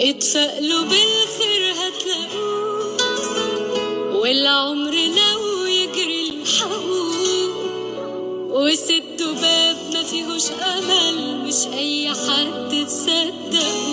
اتفائلوا بالخير هتلاقوه والعمر لو يجري الحقوه وسدوا باب ما فيهوش امل مش اي حد تصدقوه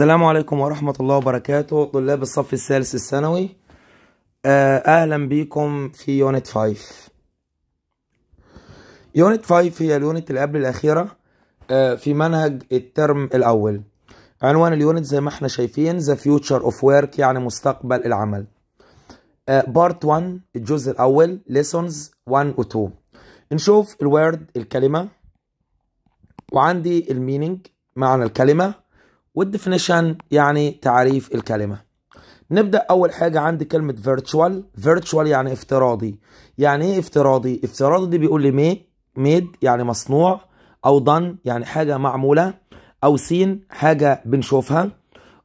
السلام عليكم ورحمة الله وبركاته طلاب الصف الثالث الثانوي آه، أهلا بيكم في يونت 5 يونت 5 هي اليونت اللي قبل الأخيرة آه، في منهج الترم الأول عنوان اليونت زي ما احنا شايفين ذا فيوتشر اوف ورك يعني مستقبل العمل بارت آه، 1 الجزء الأول ليسونز 1 و 2 نشوف الورد الكلمة وعندي المينينج معنى الكلمة والديفينيشن يعني تعريف الكلمه نبدا اول حاجه عندي كلمه فيرتشوال فيرتشوال يعني افتراضي يعني ايه افتراضي افتراضي دي بيقول لي مي ميد يعني مصنوع او ضن يعني حاجه معموله او سين حاجه بنشوفها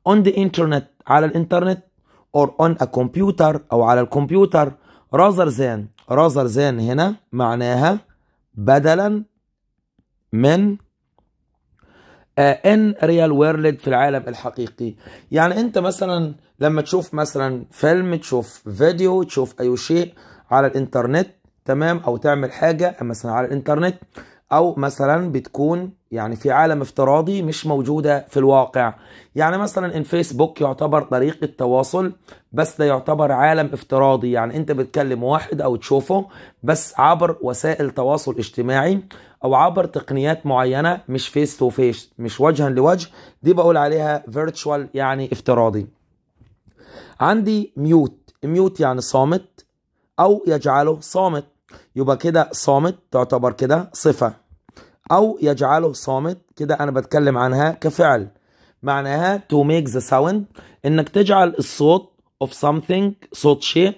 اون ذا انترنت على الانترنت اور اون ا كمبيوتر او على الكمبيوتر راذر زان راذر زان هنا معناها بدلا من آه، ان ريال ويرلد في العالم الحقيقي يعني انت مثلا لما تشوف مثلا فيلم تشوف فيديو تشوف اي شيء على الانترنت تمام او تعمل حاجه مثلا على الانترنت او مثلا بتكون يعني في عالم افتراضي مش موجودة في الواقع يعني مثلا ان فيسبوك يعتبر طريقة تواصل بس ده يعتبر عالم افتراضي يعني انت بتكلم واحد او تشوفه بس عبر وسائل تواصل اجتماعي او عبر تقنيات معينة مش فيس تو فيس مش وجها لوجه دي بقول عليها فيرتشوال يعني افتراضي عندي ميوت ميوت يعني صامت او يجعله صامت يبقى كده صامت تعتبر كده صفه أو يجعله صامت كده أنا بتكلم عنها كفعل معناها to make the sound إنك تجعل الصوت of something صوت شيء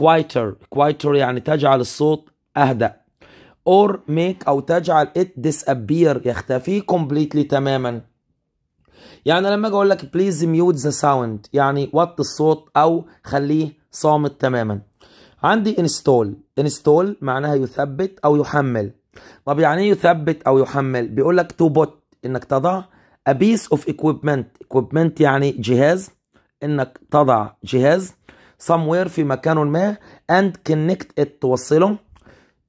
quieter quieter يعني تجعل الصوت أهدأ or make أو تجعل it disappear يختفي completely تماما يعني لما أجي أقول لك please mute the sound يعني وط الصوت أو خليه صامت تماما عندي install install معناها يثبت أو يحمل طب يعني ايه يثبت او يحمل بيقول لك تو بوت انك تضع ابيس اوف of equipment يعني جهاز انك تضع جهاز somewhere في مكان ما and connect it توصله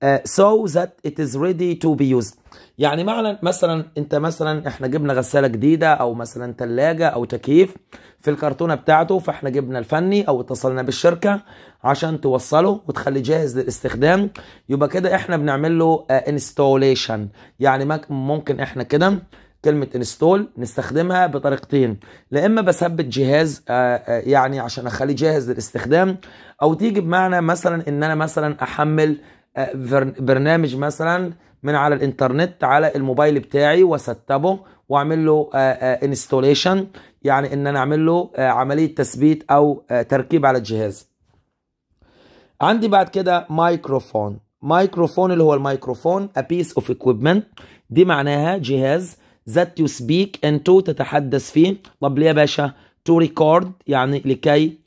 uh, so that it is ready to be used يعني معنى مثلا انت مثلا احنا جبنا غسالة جديدة او مثلا ثلاجة او تكييف في الكرتونه بتاعته فاحنا جبنا الفني او اتصلنا بالشركه عشان توصله وتخليه جاهز للاستخدام يبقى كده احنا بنعمل له انستوليشن آه، يعني ممكن احنا كده كلمة انستول نستخدمها بطريقتين لا اما بثبت جهاز آه، آه، يعني عشان اخليه جاهز للاستخدام او تيجي بمعنى مثلا ان انا مثلا احمل برنامج مثلا من على الانترنت على الموبايل بتاعي وستبه واعمل له انستوليشن آه، آه، يعني ان انا اعمل له آه، عمليه تثبيت او تركيب على الجهاز عندي بعد كده مايكروفون مايكروفون اللي هو الميكروفون ا بيس اوف equipment دي معناها جهاز ذات يو سبيك انتو تتحدث فيه طب ليه يا باشا تو ريكورد يعني لكي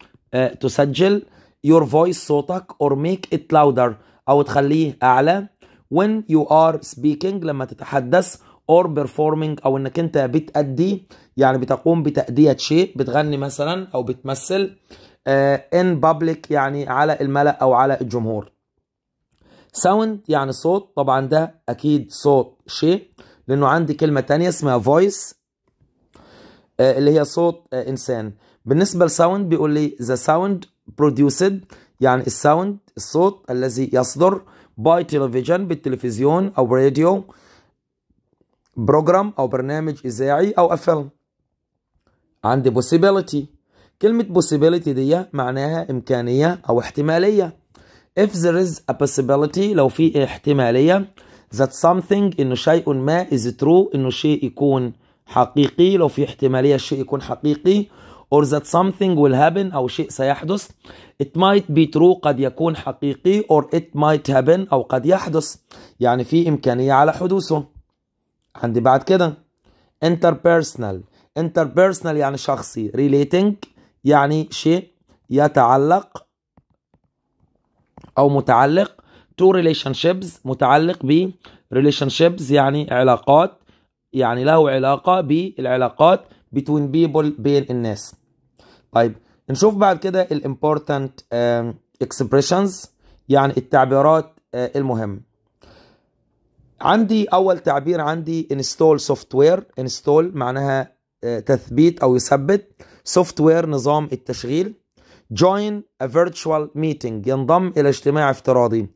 تسجل يور فويس صوتك اور ميك ات لاودر او تخليه اعلى when you are speaking لما تتحدث اور بيرفورمينج او انك انت بتأدي يعني بتقوم بتأدية شيء بتغني مثلا او بتمثل ان آه، بابليك يعني على الملأ او على الجمهور ساوند يعني صوت طبعا ده اكيد صوت شيء لانه عندي كلمة تانية اسمها فويس آه، اللي هي صوت آه، انسان بالنسبة لساوند بيقول لي ذا ساوند produced يعني الساوند الصوت الذي يصدر باي تلفزيون بالتلفزيون او راديو بروجرام او برنامج اذاعي او فيلم عندي possibility كلمة possibility دي معناها إمكانية أو احتمالية if there is a possibility لو في احتمالية that something إنه شيء ما is true إنه شيء يكون حقيقي لو في احتمالية الشيء يكون حقيقي or that something will happen أو شيء سيحدث it might be true قد يكون حقيقي or it might happen أو قد يحدث يعني في إمكانية على حدوثه عندي بعد كده interpersonal interpersonal يعني شخصي relating يعني شيء يتعلق او متعلق to relationships متعلق ب relationships يعني علاقات يعني له علاقه بالعلاقات between people بين الناس طيب نشوف بعد كده uh, expressions يعني التعبيرات آه، المهمه عندي اول تعبير عندي انستول سوفت وير انستول معناها آه، تثبيت او يثبت سوفت وير نظام التشغيل join a virtual meeting ينضم الى اجتماع افتراضي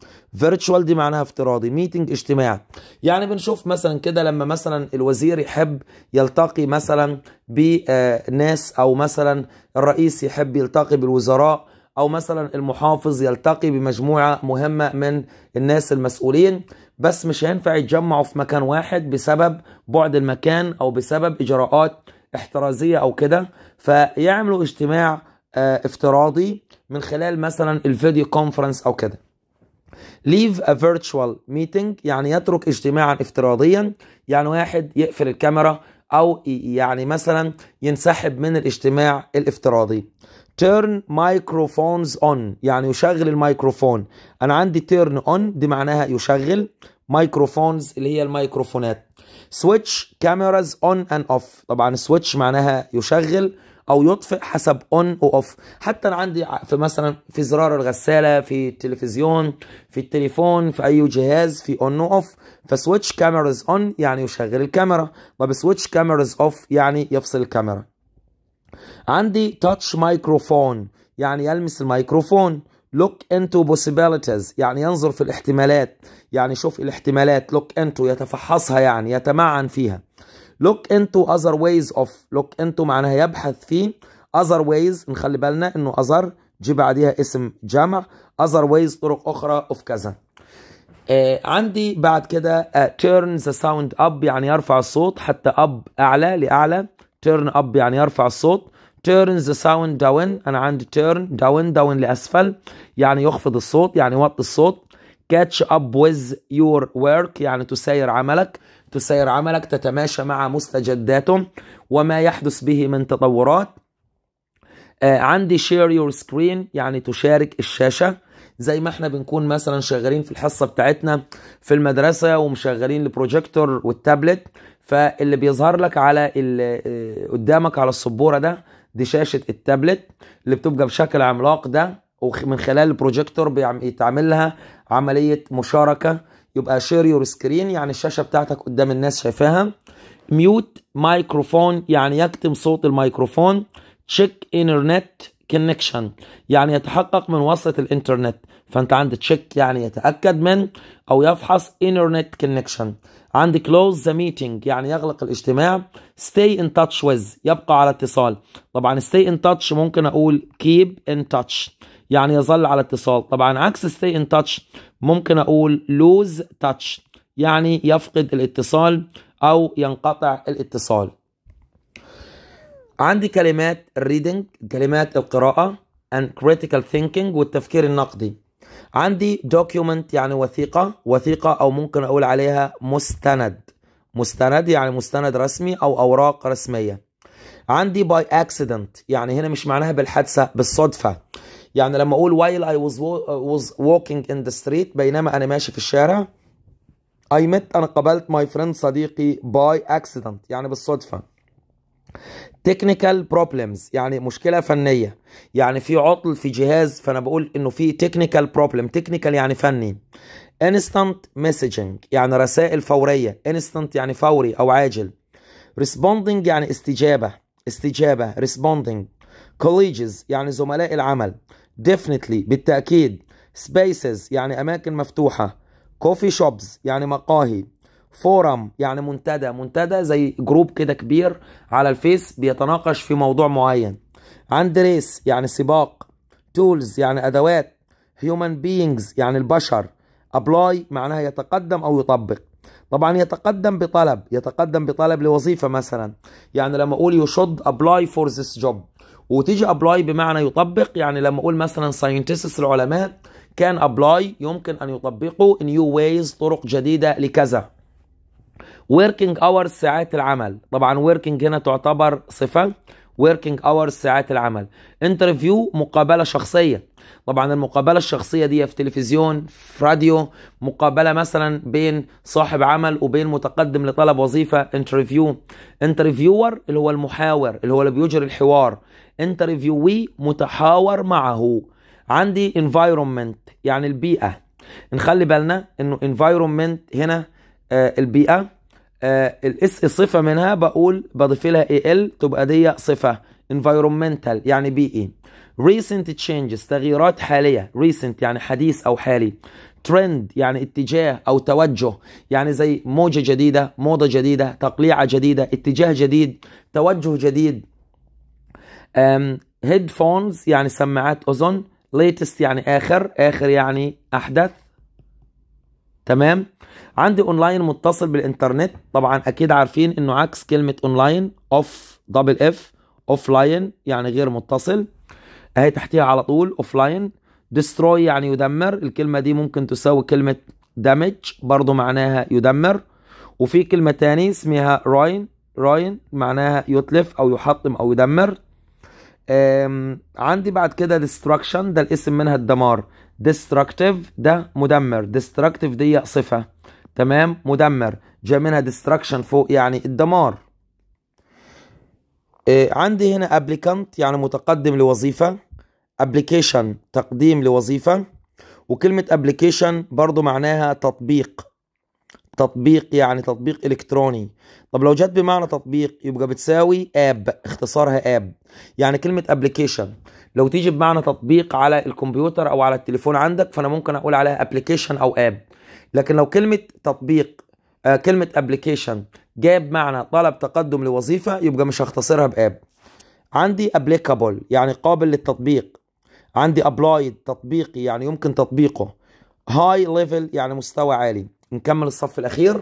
virtual دي معناها افتراضي meeting اجتماع يعني بنشوف مثلا كده لما مثلا الوزير يحب يلتقي مثلا بناس آه، او مثلا الرئيس يحب يلتقي بالوزراء او مثلا المحافظ يلتقي بمجموعه مهمه من الناس المسؤولين بس مش هينفع يتجمعوا في مكان واحد بسبب بعد المكان او بسبب اجراءات احترازيه او كده فيعملوا اجتماع آه، افتراضي من خلال مثلا الفيديو كونفرنس او كده leave a virtual meeting يعني يترك اجتماعا افتراضيا يعني واحد يقفل الكاميرا او يعني مثلا ينسحب من الاجتماع الافتراضي تيرن مايكروفونز اون يعني يشغل الميكروفون انا عندي تيرن اون دي معناها يشغل مايكروفونز اللي هي الميكروفونات سويتش كاميراز اون اند اوف طبعا سويتش معناها يشغل او يطفئ حسب اون واوف حتى انا عندي في مثلا في زرار الغساله في التلفزيون في التليفون في اي جهاز في اون واوف فسويتش كاميراز اون يعني يشغل الكاميرا طب سويتش كاميراز اوف يعني يفصل الكاميرا عندي تاتش مايكروفون يعني يلمس الميكروفون look into possibilities يعني ينظر في الاحتمالات يعني شوف الاحتمالات look into يتفحصها يعني يتمعن فيها look into other ways of look into معناها يبحث في other ways نخلي بالنا انه other جي بعديها اسم جمع other ways طرق اخرى of كذا آه عندي بعد كده آه، turn the sound up يعني يرفع الصوت حتى up اعلى لاعلى تيرن اب يعني يرفع الصوت تيرن ذا ساوند داون انا عندي تيرن داون داون لاسفل يعني يخفض الصوت يعني يوطي الصوت كاتش اب ويز يور ورك يعني تسير عملك تسير عملك تتماشى مع مستجداته وما يحدث به من تطورات آه عندي شير يور سكرين يعني تشارك الشاشه زي ما احنا بنكون مثلا شغالين في الحصه بتاعتنا في المدرسه ومشغلين البروجيكتور والتابلت فاللي بيظهر لك على قدامك على السبوره ده دي شاشه التابلت اللي بتبقى بشكل عملاق ده ومن خلال البروجيكتور بيتعمل لها عمليه مشاركه يبقى شير يور سكرين يعني الشاشه بتاعتك قدام الناس شايفاها ميوت مايكروفون يعني يكتم صوت الميكروفون تشيك انترنت كونكشن يعني يتحقق من وصله الانترنت فانت عند تشيك يعني يتاكد من او يفحص انترنت كونكشن عند كلوز ذا ميتنج يعني يغلق الاجتماع ستي ان تاتش ويز يبقى على اتصال طبعا ستي ان تاتش ممكن اقول كيب ان تاتش يعني يظل على اتصال طبعا عكس ستي ان تاتش ممكن اقول لوز تاتش يعني يفقد الاتصال او ينقطع الاتصال عندي كلمات reading كلمات القراءة and critical thinking والتفكير النقدي عندي دوكيومنت يعني وثيقة وثيقة أو ممكن أقول عليها مستند مستند يعني مستند رسمي أو أوراق رسمية عندي باي اكسيدنت يعني هنا مش معناها بالحادثة بالصدفة يعني لما أقول وايل اي واز ووكينج ان ذا ستريت بينما أنا ماشي في الشارع اي مت أنا قابلت ماي فريند صديقي باي اكسيدنت يعني بالصدفة تكنيكال بروبلمز يعني مشكله فنيه يعني في عطل في جهاز فانا بقول انه في تكنيكال بروبلم تكنيكال يعني فني انستنت مسجنج يعني رسائل فوريه انستنت يعني فوري او عاجل ريسبوندنج يعني استجابه استجابه ريسبوندنج كوليجز يعني زملاء العمل definitely بالتاكيد spaces يعني اماكن مفتوحه كوفي شوبز يعني مقاهي فورم يعني منتدى منتدى زي جروب كده كبير على الفيس بيتناقش في موضوع معين عند ريس يعني سباق تولز يعني ادوات هيومن بينجز يعني البشر ابلاي معناها يتقدم او يطبق طبعا يتقدم بطلب يتقدم بطلب لوظيفه مثلا يعني لما اقول يشد ابلاي فور ذس جوب وتيجي ابلاي بمعنى يطبق يعني لما اقول مثلا ساينتستس العلماء كان ابلاي يمكن ان يطبقوا نيو ويز طرق جديده لكذا working hours ساعات العمل طبعا working هنا تعتبر صفة working hours ساعات العمل انترفيو مقابلة شخصية طبعا المقابلة الشخصية دي في تلفزيون في راديو مقابلة مثلا بين صاحب عمل وبين متقدم لطلب وظيفة انترفيو انترفيور اللي هو المحاور اللي هو اللي بيجري الحوار انترفيوي متحاور معه عندي environment يعني البيئة نخلي بالنا انه environment هنا آه، البيئة آه، الاس صفه منها بقول بضيف لها اي ال تبقى دي صفه environmental يعني بيئي e. recent changes تغييرات حاليه recent يعني حديث او حالي ترند يعني اتجاه او توجه يعني زي موجه جديده موضه جديده تقليعه جديده اتجاه جديد توجه جديد هيدفونز يعني سماعات اذن ليتست يعني اخر اخر يعني احدث تمام عندي اونلاين متصل بالانترنت طبعا اكيد عارفين انه عكس كلمه اونلاين اوف دبل اف اوف لاين يعني غير متصل اهي تحتيها على طول اوف لاين ديستروي يعني يدمر الكلمه دي ممكن تساوي كلمه دامج برضو معناها يدمر وفي كلمه تاني اسمها راين راين معناها يتلف او يحطم او يدمر عندي بعد كده destruction ده الاسم منها الدمار destructive ده مدمر destructive دي صفة تمام مدمر جاء منها ديستراكشن فوق يعني الدمار إيه، عندي هنا ابليكانت يعني متقدم لوظيفة ابليكيشن تقديم لوظيفة وكلمة ابليكيشن برضو معناها تطبيق تطبيق يعني تطبيق الكتروني طب لو جت بمعنى تطبيق يبقى بتساوي اب اختصارها اب يعني كلمه ابلكيشن لو تيجي بمعنى تطبيق على الكمبيوتر او على التليفون عندك فانا ممكن اقول عليها ابلكيشن او اب لكن لو كلمة تطبيق آه، كلمة ابلكيشن جاب معنى طلب تقدم لوظيفة يبقى مش هختصرها باب عندي ابليكابل يعني قابل للتطبيق عندي ابلايد تطبيقي يعني يمكن تطبيقه هاي ليفل يعني مستوى عالي نكمل الصف الاخير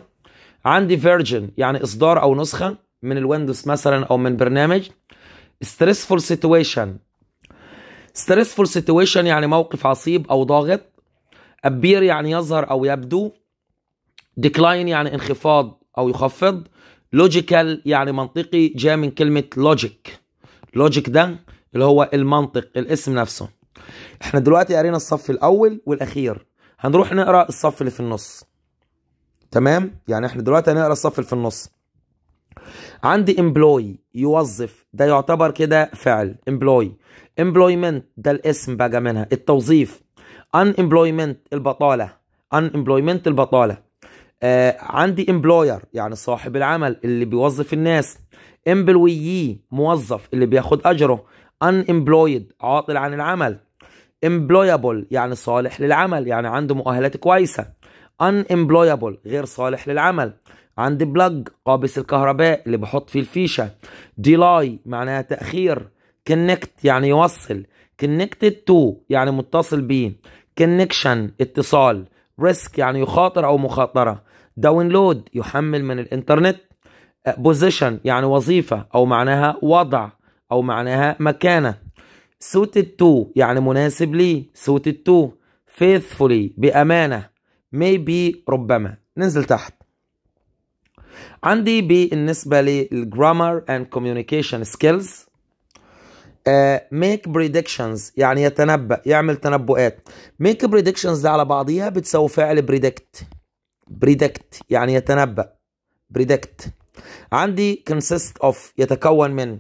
عندي فيرجن يعني اصدار او نسخه من الويندوز مثلا او من برنامج ستريسفول سيتويشن ستريسفول سيتويشن يعني موقف عصيب او ضاغط ابير يعني يظهر أو يبدو ديكلاين يعني انخفاض أو يخفض لوجيكال يعني منطقي جاء من كلمة لوجيك لوجيك ده اللي هو المنطق الاسم نفسه احنا دلوقتي قرينا الصف الأول والأخير هنروح نقرا الصف اللي في النص تمام يعني احنا دلوقتي هنقرا الصف اللي في النص عندي امبلوي يوظف ده يعتبر كده فعل امبلوي امبلويمنت ده الاسم بقى منها التوظيف unemployment البطالة unemployment البطالة آه عندي employer يعني صاحب العمل اللي بيوظف الناس employee موظف اللي بياخد أجره unemployed عاطل عن العمل employable يعني صالح للعمل يعني عنده مؤهلات كويسة unemployable غير صالح للعمل عندي بلاج قابس الكهرباء اللي بحط فيه الفيشة ديلاي معناها تأخير كونكت يعني يوصل كونكتد تو يعني متصل بيه كونكشن اتصال ريسك يعني يخاطر او مخاطره داونلود يحمل من الانترنت بوزيشن يعني وظيفه او معناها وضع او معناها مكانه suited to يعني مناسب لي suited to faithfully بامانه maybe ربما ننزل تحت عندي بالنسبه للجرامر اند كوميونيكيشن سكيلز ميك آه، بريدكشنز يعني يتنبأ يعمل تنبؤات ميك بريدكشنز على بعضيها بتساوي فعل بريدكت بريدكت يعني يتنبأ بريدكت عندي consist of يتكون من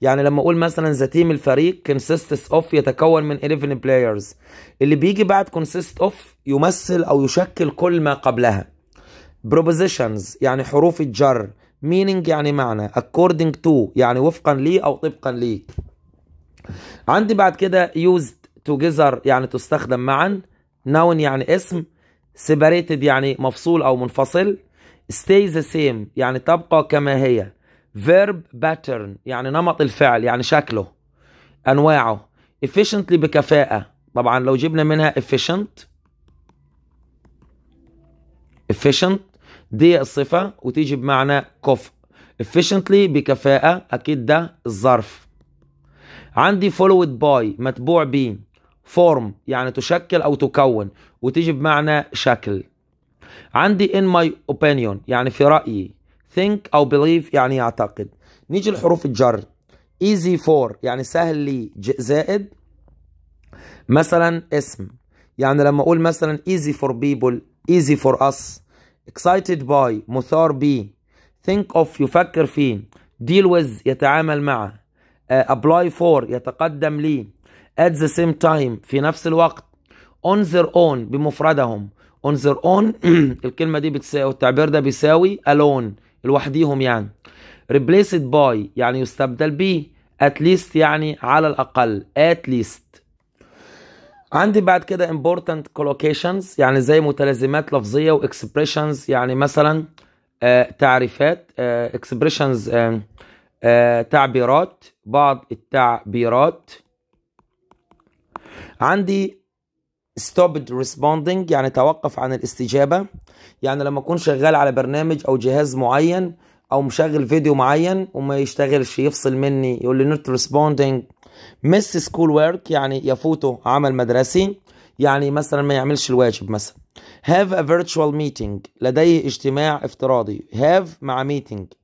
يعني لما اقول مثلا ذا تيم الفريق consists of يتكون من 11 players اللي بيجي بعد consist of يمثل او يشكل كل ما قبلها propositions يعني حروف الجر meaning يعني معنى according to يعني وفقا لي او طبقا لي عندي بعد كده used together يعني تستخدم معا noun يعني اسم separated يعني مفصول او منفصل stay the same يعني تبقى كما هي verb pattern يعني نمط الفعل يعني شكله انواعه efficiently بكفاءة طبعا لو جبنا منها efficient efficient دي الصفة وتيجي بمعنى كفء efficiently بكفاءة اكيد ده الظرف عندي فولويد باي متبوع ب فورم يعني تشكل او تكون وتيجي بمعنى شكل عندي in my opinion يعني في رأيي think أو believe يعني يعتقد نيجي لحروف الجر easy for يعني سهل لي زائد مثلا اسم يعني لما أقول مثلا easy for people easy for us excited by مثار بي think of يفكر فيه deal with يتعامل معه ابلاي آه، فور يتقدم لي at the same time في نفس الوقت on their own بمفردهم on their own الكلمة دي بتساوي التعبير ده بيساوي alone لوحديهم يعني replaced by يعني يستبدل ب at least يعني على الأقل at least عندي بعد كده important collocations يعني زي متلازمات لفظية و expressions يعني مثلا آه تعريفات آه expressions آه آه تعبيرات بعض التعبيرات عندي stopped responding يعني توقف عن الاستجابة يعني لما أكون شغال على برنامج أو جهاز معين أو مشغل فيديو معين وما يشتغلش يفصل مني يقول لي not responding miss school work يعني يفوته عمل مدرسي يعني مثلا ما يعملش الواجب مثلا have a virtual meeting لديه اجتماع افتراضي have مع meeting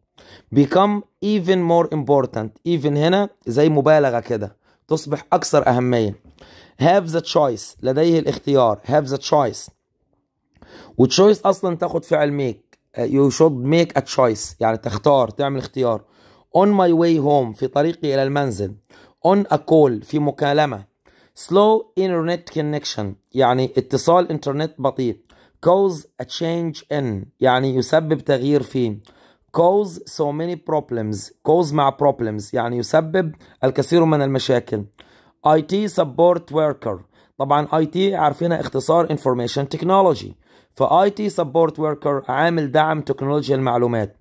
become even more important even هنا زي مبالغة كده تصبح أكثر أهمية have the choice لديه الاختيار have the choice choice أصلا تاخد فعل make you should make a choice يعني تختار تعمل اختيار on my way home في طريقي إلى المنزل on a call في مكالمة slow internet connection يعني اتصال انترنت بطيء cause a change in يعني يسبب تغيير فيه cause so many problems cause مع problems يعني يسبب الكثير من المشاكل IT support worker طبعا IT عارفينها اختصار information technology ف IT support worker عامل دعم تكنولوجيا المعلومات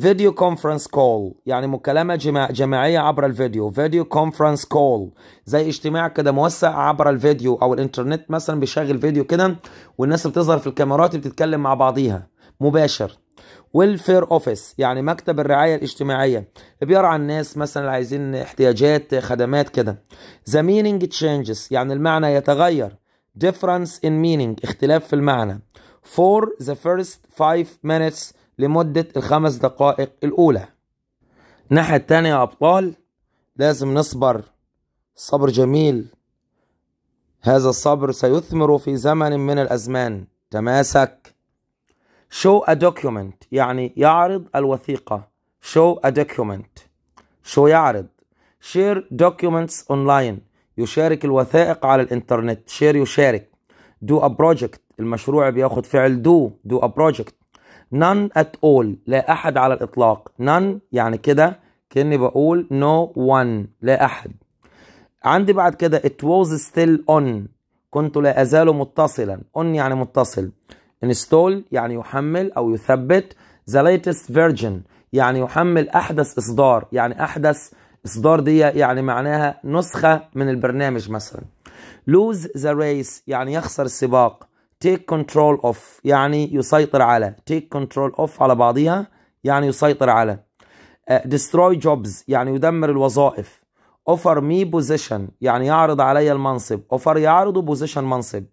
فيديو كونفرنس كول يعني مكالمه جماع جماعيه عبر الفيديو فيديو كونفرنس كول زي اجتماع كده موسع عبر الفيديو او الانترنت مثلا بيشغل فيديو كده والناس بتظهر في الكاميرات بتتكلم مع بعضيها مباشر ويلفير اوفيس يعني مكتب الرعايه الاجتماعيه بيرعى الناس مثلا اللي عايزين احتياجات خدمات كده ذا مينينج تشينجز يعني المعنى يتغير difference in meaning اختلاف في المعنى for the first five minutes لمدة الخمس دقائق الأولى الناحية الثانيه يا أبطال لازم نصبر صبر جميل هذا الصبر سيثمر في زمن من الأزمان تماسك show a document يعني يعرض الوثيقة show a document show يعرض share documents online يشارك الوثائق على الانترنت share يشارك do a project المشروع بياخد فعل do do a project none at all لا أحد على الإطلاق none يعني كده كأني بقول no one لا أحد عندي بعد كده it was still on كنت لا أزال متصلا on يعني متصل انستول يعني يحمل او يثبت ذا ليتست فيرجن يعني يحمل احدث اصدار يعني احدث اصدار دي يعني معناها نسخه من البرنامج مثلا لوز ذا ريس يعني يخسر السباق تيك كنترول اوف يعني يسيطر على تيك كنترول اوف على بعضيها يعني يسيطر على ديستروي uh, جوبز يعني يدمر الوظائف اوفر مي بوزيشن يعني يعرض علي المنصب اوفر يعرض بوزيشن منصب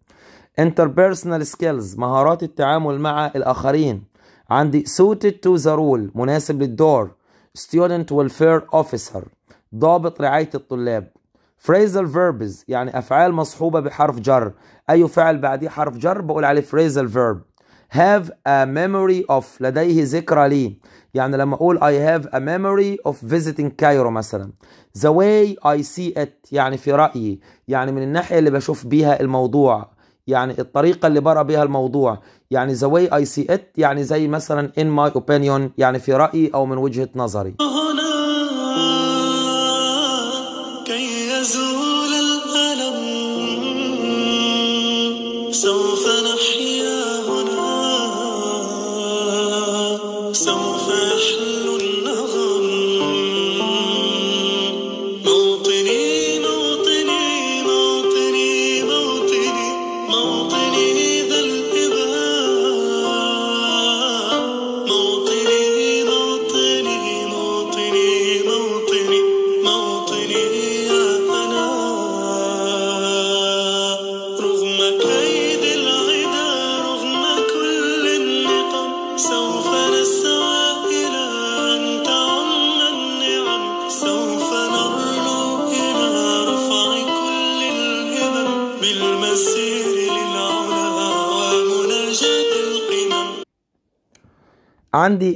interpersonal skills مهارات التعامل مع الآخرين عندي suited to the role مناسب للدور student welfare officer ضابط رعاية الطلاب phrasal verbs يعني أفعال مصحوبة بحرف جر أي فعل بعديه حرف جر بقول عليه phrasal verb have a memory of لديه ذكرى لي يعني لما أقول I have a memory of visiting Cairo مثلا the way I see it يعني في رأيي يعني من الناحية اللي بشوف بيها الموضوع يعني الطريقه اللي برا بها الموضوع يعني the way I see it يعني زي مثلا in my opinion يعني في رايي او من وجهه نظري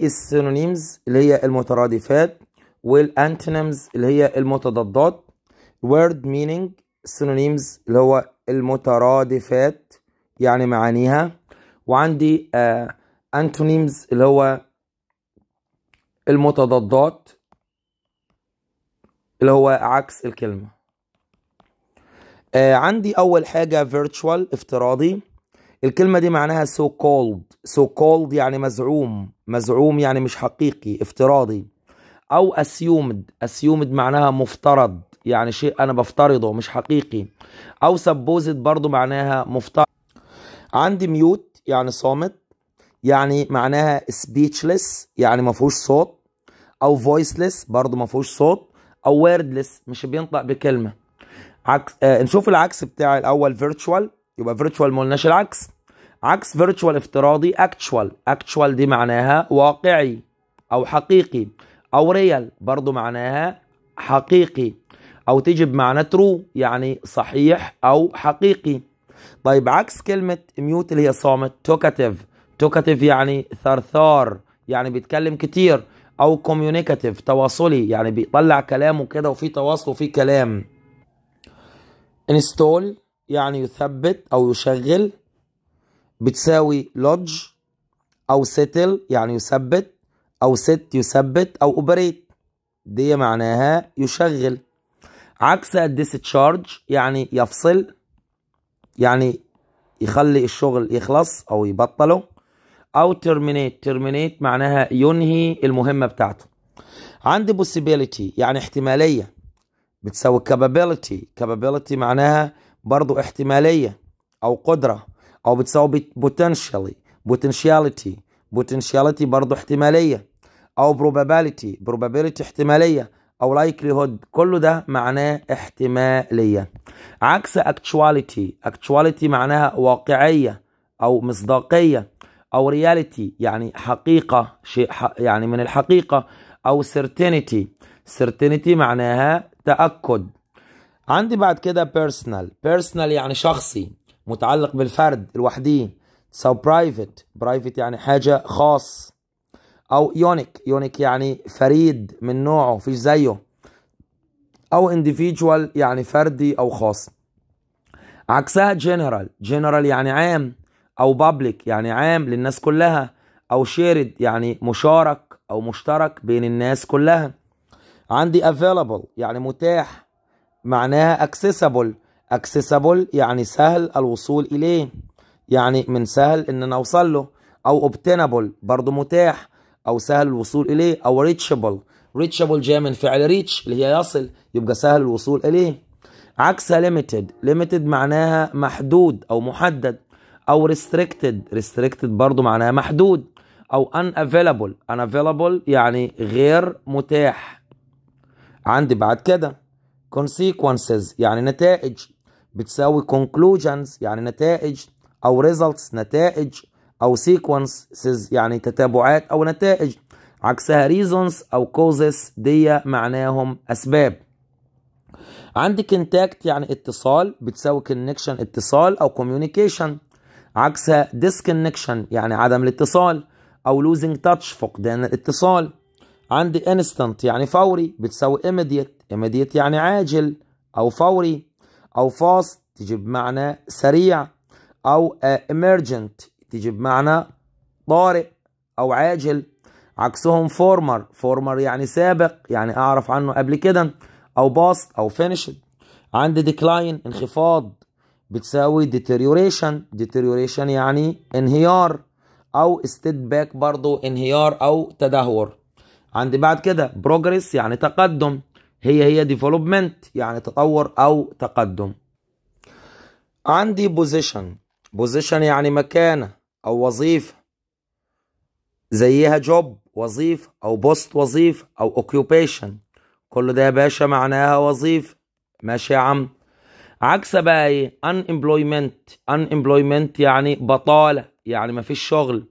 السينونيمز اللي هي المترادفات والانتونيمز اللي هي المتضادات word meaning synonyms اللي هو المترادفات يعني معانيها وعندي انتونيمز آه، اللي هو المتضادات اللي هو عكس الكلمة آه، عندي أول حاجة virtual افتراضي الكلمة دي معناها so كولد so كولد يعني مزعوم مزعوم يعني مش حقيقي افتراضي أو assumed assumed معناها مفترض يعني شيء أنا بفترضه مش حقيقي أو سبوزد برضو معناها مفترض عندي ميوت يعني صامت يعني معناها سبيتشلس يعني ما فيهوش صوت أو فويسلس برضو ما فيهوش صوت أو wordless مش بينطق بكلمة عكس آه نشوف العكس بتاع الأول فيرتشوال يبقى فيرتشوال ما قلناش العكس عكس فيرتشوال افتراضي اكتشوال اكتشوال دي معناها واقعي او حقيقي او ريال برضو معناها حقيقي او تيجي بمعنى ترو يعني صحيح او حقيقي طيب عكس كلمة ميوت اللي هي صامت توكاتيف توكاتيف يعني ثرثار يعني بيتكلم كتير او كوميونيكاتيف تواصلي يعني بيطلع كلامه كده وفي تواصل وفي كلام انستول يعني يثبت أو يشغل بتساوي لودج أو سيتل يعني يثبت أو ست يثبت أو أوبريت دي معناها يشغل عكس الديسشارج يعني يفصل يعني يخلي الشغل يخلص أو يبطله أو ترمينيت ترمينيت معناها ينهي المهمة بتاعته عندي بوسيبيليتي يعني احتمالية بتساوي كابابيليتي كابابيليتي معناها برضو احتمالية أو قدرة أو بتساوي potentially potentiality potentiality برضو احتمالية أو probability probability احتمالية أو likelihood كل ده معناه احتمالية عكس actuality actuality معناها واقعية أو مصداقية أو reality يعني حقيقة شيء يعني من الحقيقة أو certainty certainty معناها تأكد عندي بعد كده بيرسونال بيرسونال يعني شخصي متعلق بالفرد لوحديه سو برايفت برايفت يعني حاجة خاص أو يونيك يونيك يعني فريد من نوعه مفيش زيه أو individual يعني فردي أو خاص عكسها جنرال جنرال يعني عام أو بابليك يعني عام للناس كلها أو شيرد يعني مشارك أو مشترك بين الناس كلها عندي available يعني متاح معناها accessible accessible يعني سهل الوصول إليه يعني من سهل إن أنا أوصل له أو obtainable برضه متاح أو سهل الوصول إليه أو reachable reachable جاي من فعل ريتش اللي هي يصل يبقى سهل الوصول إليه عكسها ليميتد ليميتد معناها محدود أو محدد أو restricted restricted برضه معناها محدود أو unavailable unavailable يعني غير متاح عندي بعد كده consequences يعني نتائج بتساوي conclusions يعني نتائج أو results نتائج أو sequences يعني تتابعات أو نتائج عكسها reasons أو causes دي معناهم أسباب عندك contact يعني اتصال بتساوي connection اتصال أو communication عكسها disconnection يعني عدم الاتصال أو losing touch فقدان الاتصال عندي instant يعني فوري بتساوي immediate immediate يعني عاجل أو فوري أو fast تيجي بمعنى سريع أو آه، emergent تيجي بمعنى طارئ أو عاجل عكسهم former former يعني سابق يعني أعرف عنه قبل كده أو باست أو finished عند decline انخفاض بتساوي deterioration deterioration يعني انهيار او step back برضو انهيار او تدهور عندي بعد كده progress يعني تقدم هي هي ديفلوبمنت يعني تطور أو تقدم عندي بوزيشن بوزيشن يعني مكانة أو وظيفة زيها جوب وظيفة أو بوست وظيفة أو اوكيوبيشن كل ده يا باشا معناها وظيفة ماشي يا عم عكس بقى ايه ان ان امبلويمنت يعني بطالة يعني مفيش شغل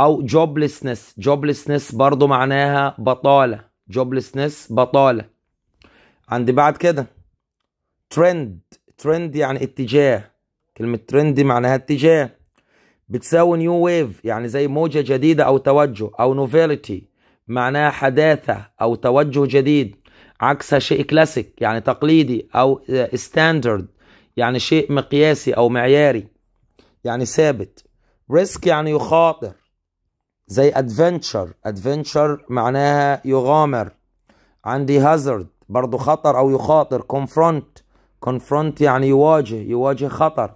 او جوبلسنس جوبلسنس برضو معناها بطالة جوبلسنس بطالة عندي بعد كده ترند ترند يعني اتجاه كلمة ترند معناها اتجاه بتساوي نيو ويف يعني زي موجة جديدة أو توجه أو نوفيلتي معناها حداثة أو توجه جديد عكسها شيء كلاسيك يعني تقليدي أو ستاندرد يعني شيء مقياسي أو معياري يعني ثابت ريسك يعني يخاطر زي ادفنتشر ادفنتشر معناها يغامر عندي هازارد برضو خطر أو يخاطر confront confront يعني يواجه يواجه خطر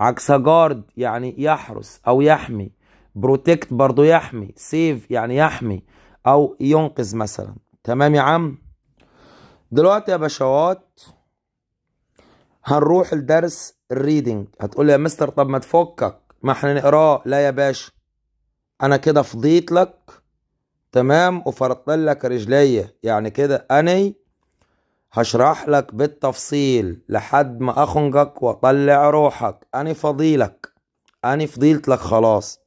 عكس جارد يعني يحرس أو يحمي بروتكت برضو يحمي سيف يعني يحمي أو ينقذ مثلا تمام يا عم دلوقتي يا باشوات هنروح لدرس الريدنج هتقول لي يا مستر طب ما تفكك ما احنا نقراه لا يا باشا انا كده فضيت لك تمام وفرطت لك رجليا يعني كده اني هشرح لك بالتفصيل لحد ما أخنقك وأطلع روحك أنا فضيلك أنا فضيلت لك خلاص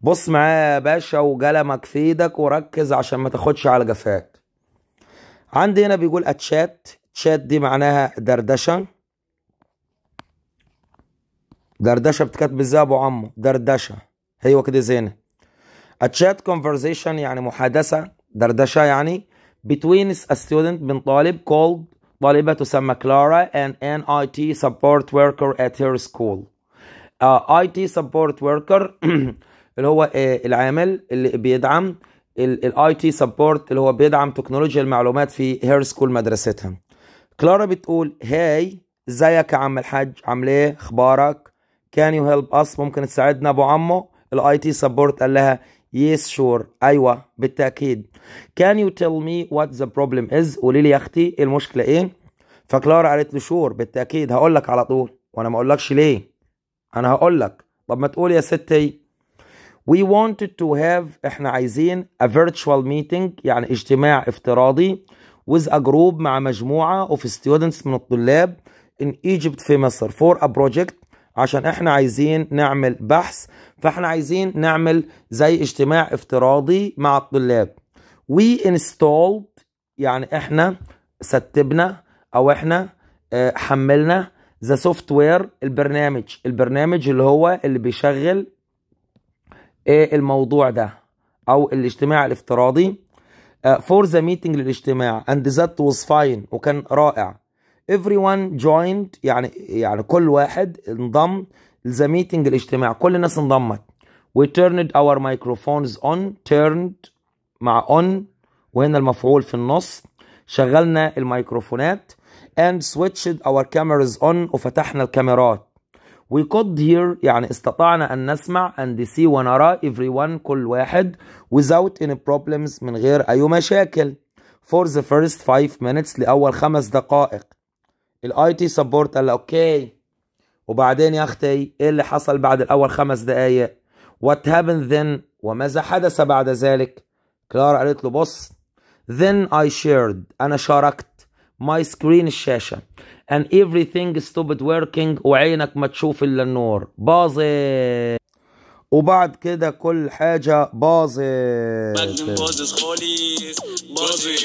بص معايا يا باشا وقلمك في ايدك وركز عشان ما تاخدش على جفاك عندي هنا بيقول اتشات تشات دي معناها دردشه دردشه بتكتب ازاي ابو عمو دردشه هي أيوة كده زينه اتشات كونفرزيشن يعني محادثه دردشه يعني between a student من طالب called طالبة تسمى كلارا and an IT support worker at her school uh, IT support worker اللي هو آه، العامل اللي بيدعم الاي تي سبورت اللي هو بيدعم تكنولوجيا المعلومات في هير سكول مدرستها كلارا بتقول هاي ازيك يا عم الحاج عامل ايه اخبارك كان يو هيلب اس ممكن تساعدنا ابو عمو الاي تي سبورت قال لها يس شور ايوه بالتاكيد كان يو تيل مي وات ذا problem is? قولي لي يا اختي إيه المشكله ايه فكلارا قالت له شور بالتاكيد هقول لك على طول وانا ما اقولكش ليه انا هقول لك طب ما تقول يا ستي We wanted to have احنا عايزين a virtual meeting يعني اجتماع افتراضي with a group مع مجموعة of students من الطلاب in Egypt في مصر for a project عشان احنا عايزين نعمل بحث فاحنا عايزين نعمل زي اجتماع افتراضي مع الطلاب وي installed يعني احنا ستبنا او احنا آه، حملنا ذا سوفت وير البرنامج البرنامج اللي هو اللي بيشغل آه، الموضوع ده او الاجتماع الافتراضي فور ذا ميتنج للاجتماع اند ذات was fine وكان رائع everyone joined يعني يعني كل واحد انضم ذا ميتنج الاجتماع كل الناس انضمت we turned our microphones on turned مع on وهنا المفعول في النص شغلنا الميكروفونات and switched our cameras on وفتحنا الكاميرات we could hear يعني استطعنا أن نسمع and see ونرى ايفري ون كل واحد without any problems من غير أي مشاكل for the first 5 minutes لأول خمس دقائق الاي تي support قال أوكي okay. وبعدين يا أختي إيه اللي حصل بعد الأول خمس دقايق وات هابن ذن وماذا حدث بعد ذلك كلارا قالت له بص Then I shared أنا شاركت my screen الشاشة and everything stopped working وعينك ما تشوف إلا النور باظت وبعد كده كل حاجة باظت باظت خالص باظت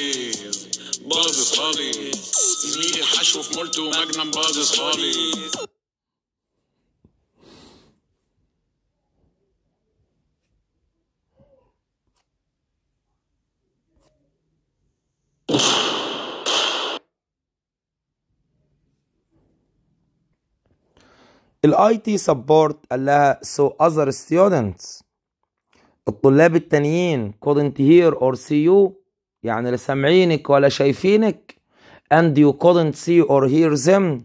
باظت خالص زميلي حشو في مولتو ماجنم باظت خالص الاي تي سبورت قال لها so other students الطلاب التانيين couldn't hear or see you يعني لا سامعينك ولا شايفينك and you couldn't see or hear them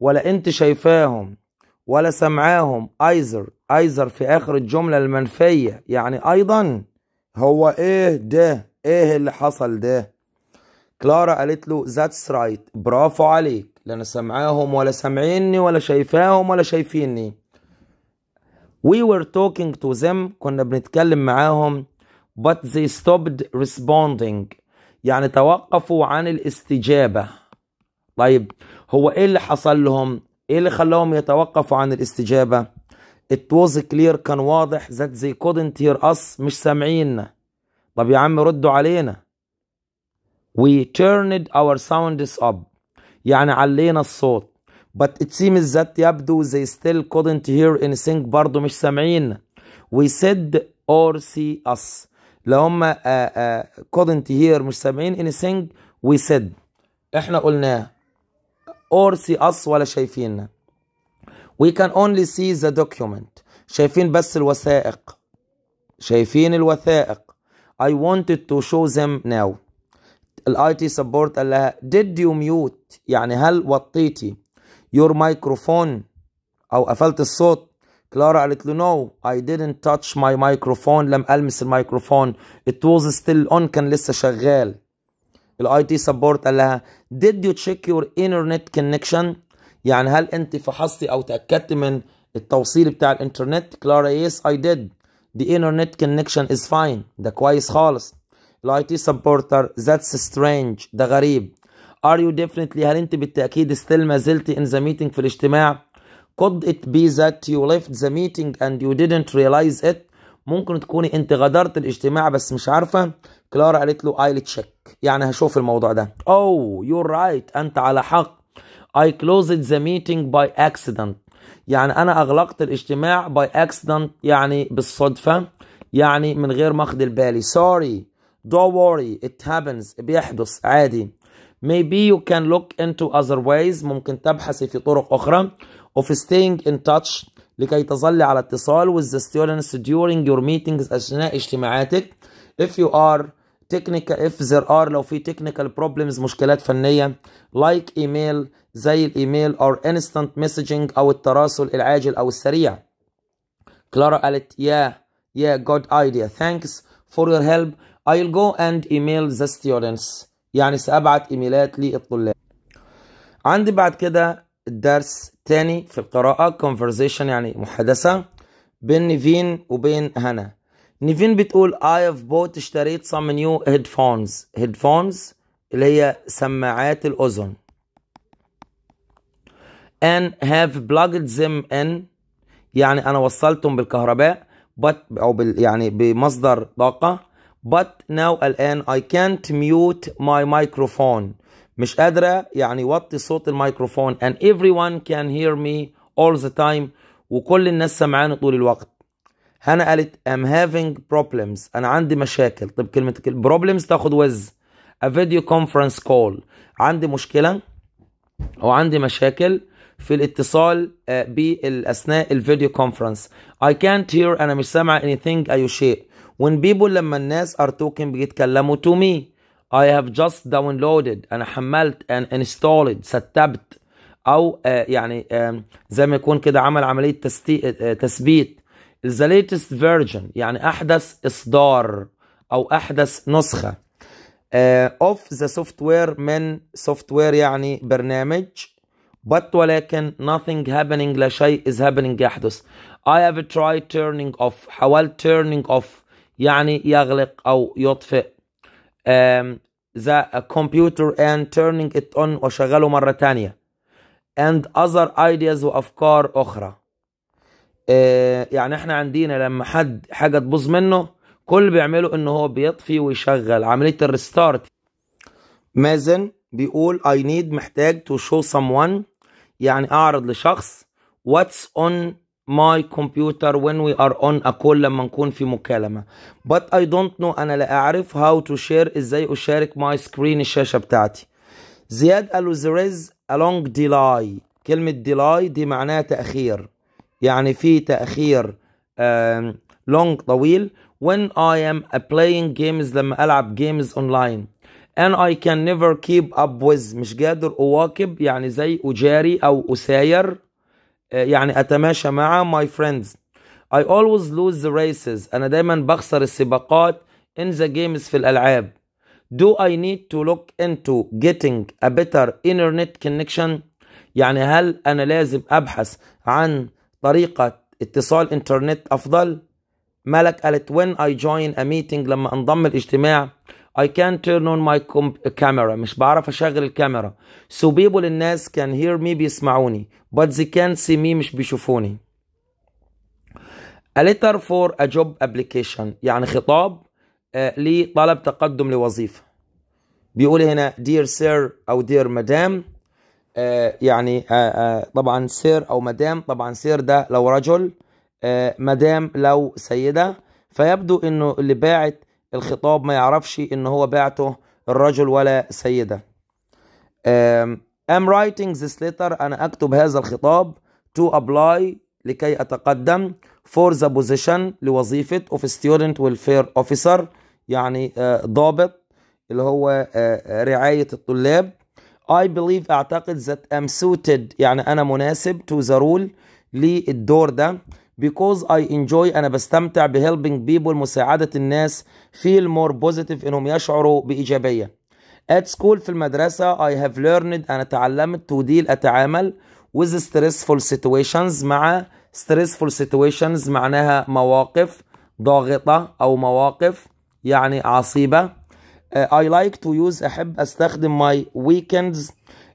ولا انت شايفاهم ولا سامعاهم either either في اخر الجملة المنفية يعني ايضا هو ايه ده ايه اللي حصل ده كلارا قالت له ذاتس رايت برافو عليك لا انا سامعاهم ولا سامعيني ولا شايفاهم ولا شايفيني We were talking to them كنا بنتكلم معاهم but they stopped responding يعني توقفوا عن الاستجابة طيب هو ايه اللي حصل لهم ايه اللي خلاهم يتوقفوا عن الاستجابة it was clear كان واضح that they couldn't hear us مش سامعيننا طب يا عم ردوا علينا we turned our sounds up يعني علينا الصوت but it seems that يبدو they still couldn't hear anything برضو مش سامعين we said or see us لو هم uh, uh, couldn't hear مش سامعين anything we said احنا قلناه or see us ولا شايفيننا we can only see the document شايفين بس الوثائق شايفين الوثائق I wanted to show them now الاي تي سبورت قال لها did you mute يعني هل وطيتي يور مايكروفون او قفلت الصوت كلارا قالت له نو اي didn't touch my microphone لم ألمس الميكروفون it was still on كان لسه شغال الاي تي سبورت قال لها did you check your internet connection يعني هل انت فحصتي او تأكدت من التوصيل بتاع الانترنت كلارا yes I did the internet connection is fine ده كويس خالص الاي تي سبورتر ذاتس سترينج ده غريب ار يو ديفنتلي هل انت بالتاكيد ستيل ما زلت ان ذا ميتنج في الاجتماع could it be that you left the meeting and you didn't realize it ممكن تكوني انت غادرت الاجتماع بس مش عارفه كلارا قالت له I'll check يعني هشوف الموضوع ده oh you're right انت على حق I closed the meeting by accident يعني انا اغلقت الاجتماع by accident يعني بالصدفه يعني من غير ما اخد البالي sorry Don't worry, it happens. بيحدث عادي. Maybe you can look into other ways. ممكن تبحثي في طرق أخرى of staying in touch لكي تظل على اتصال with the students during your meetings أثناء اجتماعاتك. If you are technical if there are لو في technical problems مشكلات فنية like email زي الايميل or instant messaging أو التراسل العاجل أو السريع. كلارا قالت yeah yeah good idea thanks for your help I'll go and email the students يعني سأبعت إيميلات للطلاب عندي بعد كده الدرس تاني في القراءة conversation يعني محادثة بين نيفين وبين هنا نيفين بتقول I have bought اشتريت some new headphones headphones اللي هي سماعات الأذن and have plugged them in يعني أنا وصلتهم بالكهرباء but أو بال يعني بمصدر طاقة but now الآن I can't mute my microphone مش قادرة يعني وطي صوت الميكروفون and everyone can hear me all the time وكل الناس سمعاني طول الوقت هنا قالت I'm having problems أنا عندي مشاكل طب كلمة problems تاخد وز a video conference call عندي مشكلة أو عندي مشاكل في الاتصال آه، بأثناء الفيديو كونفرنس I can't hear أنا مش سامع anything أي شيء when people لما الناس are talking بيتكلموا to me I have just downloaded أنا حملت and installed ستبت أو آه يعني آه زي ما يكون كده عمل عملية آه تثبيت the latest version يعني أحدث إصدار أو أحدث نسخة of the software من software يعني برنامج but ولكن nothing happening لا شيء is happening يحدث I have tried turning off حاولت turning off يعني يغلق أو يطفئ the computer and turning it on وشغله مرة ثانيه and other ideas وأفكار أخرى آه، يعني احنا عندنا لما حد حاجة تبوظ منه كل بيعمله ان هو بيطفي ويشغل عملية الريستارت مازن بيقول I need محتاج to show someone يعني اعرض لشخص what's on my computer when we are on a call لما نكون في مكالمة but I don't know أنا لا أعرف how to share إزاي أشارك ماي سكرين الشاشة بتاعتي زياد قالوا there is a long delay كلمة delay دي معناها تأخير يعني في تأخير long طويل when I am playing games لما ألعب games online and I can never keep up with مش قادر أواكب يعني زي أجاري أو أساير يعني اتماشى مع my friends I always lose the races انا دايما بخسر السباقات in the games في الالعاب Do I need to look into getting a better internet connection يعني هل انا لازم ابحث عن طريقة اتصال انترنت افضل مالك قالت when I join a meeting لما انضم الاجتماع I can't turn on my camera مش بعرف اشغل الكاميرا so people الناس can hear me بيسمعوني but they can't see me مش بيشوفوني a letter for a job application يعني خطاب آه، لطلب تقدم لوظيفة بيقول هنا dear sir أو dear madam آه، يعني آه، طبعا سير أو مدام طبعا سير ده لو رجل مدام لو سيدة فيبدو أنه اللي باعت الخطاب ما يعرفش ان هو بعته الرجل ولا سيدة I'm writing this letter أنا أكتب هذا الخطاب to apply لكي أتقدم for the position لوظيفة of student welfare officer يعني آه، ضابط اللي هو آه، آه، رعاية الطلاب I believe أعتقد that I'm suited يعني أنا مناسب to the role للدور ده because I enjoy أنا بستمتع ب helping people مساعدة الناس feel more positive إنهم يشعروا بإيجابية at school في المدرسة I have learned أنا تعلمت to deal أتعامل with stressful situations مع stressful situations معناها مواقف ضاغطة أو مواقف يعني عصيبة uh, I like to use أحب أستخدم my weekends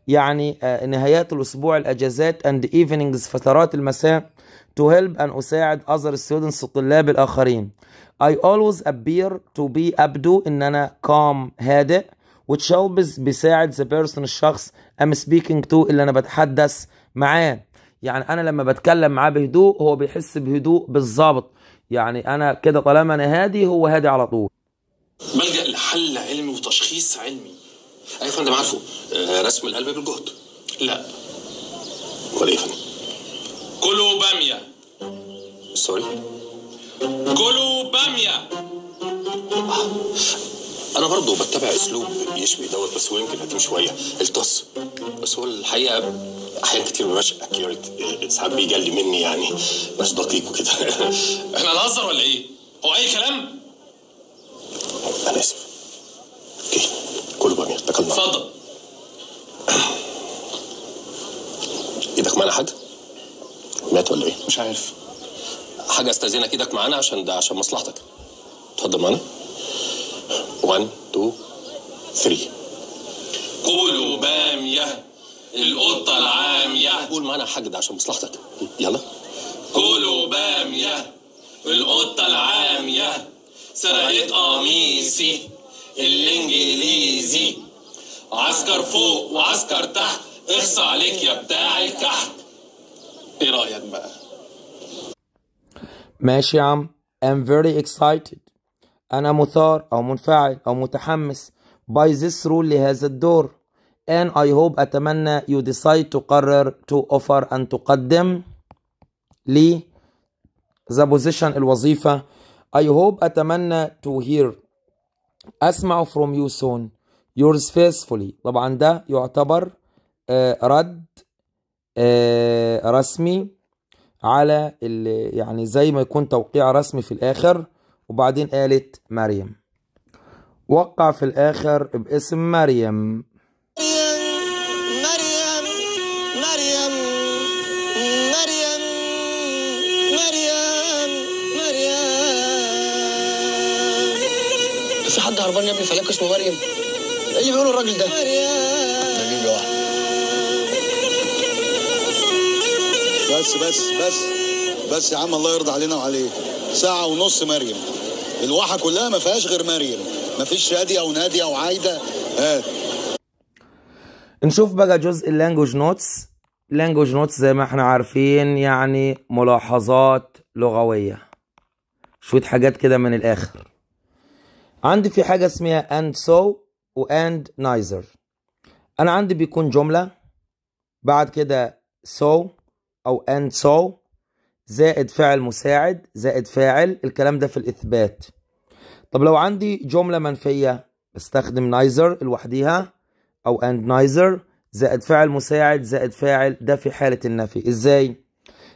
يعني uh, نهايات الأسبوع الأجازات and evenings فترات المساء to help and أساعد other students الطلاب الآخرين I always appear to be أبدو إن أنا calm هادئ which helps بيساعد the person الشخص I'm speaking to اللي أنا بتحدث معاه يعني أنا لما بتكلم معاه بهدوء هو بيحس بهدوء بالظبط يعني أنا كده طالما أنا هادي هو هادي على طول ملجأ لحل علمي وتشخيص علمي أي أيوة فندم عارفه آه، رسم القلب بالجهد لا ولا يا فندم كله باميه سوري كلوا بامية أنا برضه بتبع أسلوب بيشبه دوت بس هو يمكن قديم شوية الطص بس هو الحقيقة أحيان كتير بقاش أكيوريت ساعات بيجلي مني يعني مش دقيق وكده إحنا نهزر ولا إيه؟ هو أي كلام؟ أنا آسف أوكي كلوا بامية اتكلنا اتفضل إيدك معانا حد؟ مات ولا إيه؟ مش عارف حاجه استاذنك ايدك معانا عشان ده عشان مصلحتك اتفضل معانا 1 2 3 قولوا باميه القطه العاميه قول معانا حاجه ده عشان مصلحتك يلا قولوا باميه القطه العاميه سرقت قميصي الانجليزي عسكر فوق وعسكر تحت اخصى عليك يا بتاع الكحت ايه رايك بقى ماشي يا عم I'm very excited أنا مثار أو منفعل أو متحمس by this rule لهذا الدور and I hope أتمنى you decide تقرر to offer أن تقدم لي the position الوظيفة I hope أتمنى to hear أسمع from you soon yours faithfully طبعا ده يعتبر رد رسمي على اللي يعني زي ما يكون توقيع رسمي في الآخر وبعدين قالت مريم وقع في الآخر باسم مريم في حد هربان يا ابني فلاك اسمه مريم ايه اللي بيقوله الراجل ده مريم بس بس بس بس يا عم الله يرضى علينا وعليك ساعة ونص مريم الواحة كلها ما فيهاش غير مريم ما فيش شادي أو نادي أو عايدة هات نشوف بقى جزء اللانجوج نوتس لانجوج نوتس زي ما احنا عارفين يعني ملاحظات لغوية شوية حاجات كده من الآخر عندي في حاجة اسمها and so و and neither أنا عندي بيكون جملة بعد كده so أو and so زائد فعل مساعد زائد فاعل الكلام ده في الإثبات طب لو عندي جملة منفية بستخدم نايزر لوحديها أو and نايزر زائد فعل مساعد زائد فاعل ده في حالة النفي إزاي؟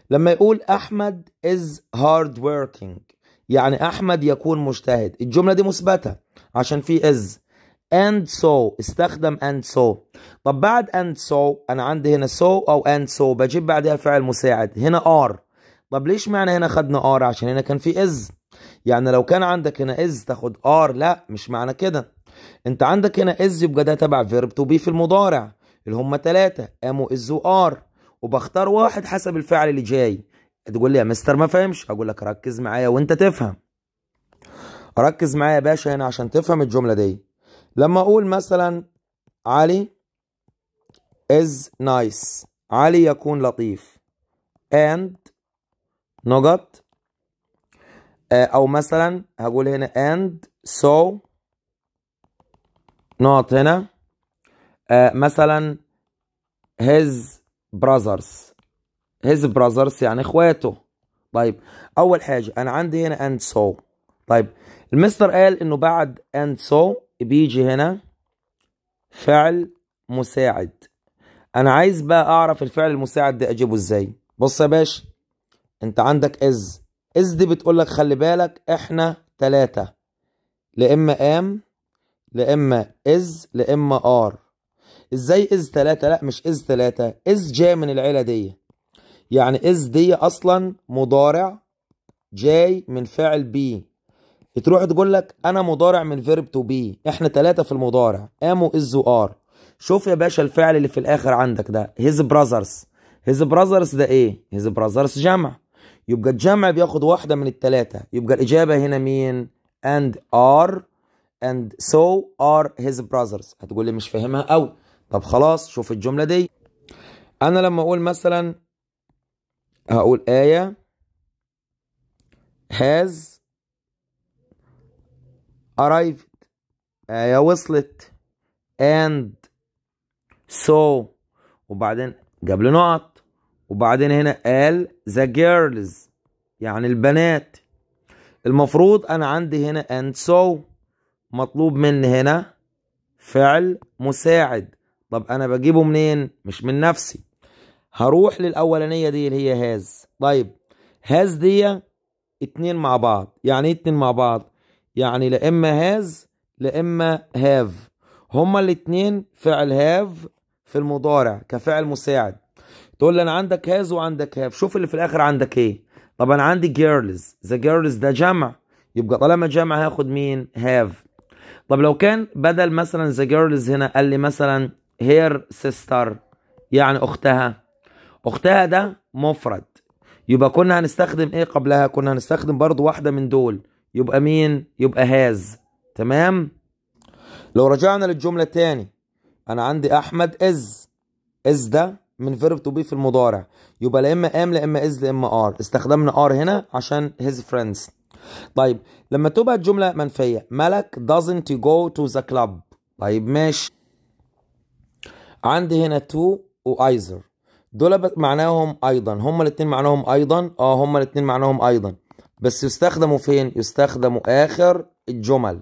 لما يقول أحمد is hard working يعني أحمد يكون مجتهد الجملة دي مثبتة عشان في is and so استخدم and so طب بعد and so انا عندي هنا so او and so بجيب بعدها فعل مساعد هنا are طب ليش معنى هنا خدنا are عشان هنا كان في is يعني لو كان عندك هنا is تاخد are لا مش معنى كده انت عندك هنا is يبقى ده تبع verb to be في المضارع اللي هم ثلاثة am و is و are وبختار واحد حسب الفعل اللي جاي تقول لي يا مستر ما فهمش اقول لك ركز معايا وانت تفهم ركز معايا يا باشا هنا عشان تفهم الجملة دي لما أقول مثلا علي is nice علي يكون لطيف and نقط آه، أو مثلا هقول هنا and so نقط هنا آه، مثلا his brothers his brothers يعني اخواته طيب اول حاجه انا عندي هنا and so طيب المستر قال انه بعد and so بيجي هنا فعل مساعد انا عايز بقى اعرف الفعل المساعد ده اجيبه ازاي بص يا باشا انت عندك از از دي بتقول لك خلي بالك احنا تلاتة لا اما ام لا اما از لا اما ار ازاي از تلاتة لا مش از تلاتة از جاي من العيلة دي يعني از دي اصلا مضارع جاي من فعل بي تروح تقول لك انا مضارع من فيرب تو بي احنا ثلاثه في المضارع امو از ار شوف يا باشا الفعل اللي في الاخر عندك ده هيز براذرز هيز براذرز ده ايه هيز براذرز جمع يبقى الجمع بياخد واحده من الثلاثه يبقى الاجابه هنا مين اند ار and so are his brothers هتقول لي مش فاهمها قوي طب خلاص شوف الجمله دي انا لما اقول مثلا هقول ايه has arrived آه وصلت and so وبعدين جاب له نقط وبعدين هنا قال the girls يعني البنات المفروض انا عندي هنا and so مطلوب مني هنا فعل مساعد طب انا بجيبه منين مش من نفسي هروح للاولانيه دي اللي هي هاز طيب هاز دي اتنين مع بعض يعني ايه اتنين مع بعض يعني لا اما هاز لا اما هاف هما الاتنين فعل هاف في المضارع كفعل مساعد تقول لي انا عندك هاز وعندك هاف شوف اللي في الاخر عندك ايه طب انا عندي جيرلز ذا جيرلز ده جمع يبقى طالما جمع هاخد مين هاف طب لو كان بدل مثلا ذا جيرلز هنا قال لي مثلا هير سيستر يعني اختها اختها ده مفرد يبقى كنا هنستخدم ايه قبلها كنا هنستخدم برضو واحده من دول يبقى مين يبقى هاز تمام لو رجعنا للجملة تاني أنا عندي أحمد إز إز ده من فيرب تو بي في المضارع يبقى لا إما أم لا إما إز لا إما آر استخدمنا آر هنا عشان هيز فريندز طيب لما تبقى الجملة منفية ملك doesn't go to the club طيب ماشي عندي هنا تو وأيزر دول معناهم أيضا هما الاثنين معناهم أيضا اه هما الاثنين معناهم أيضا بس يستخدموا فين يستخدموا اخر الجمل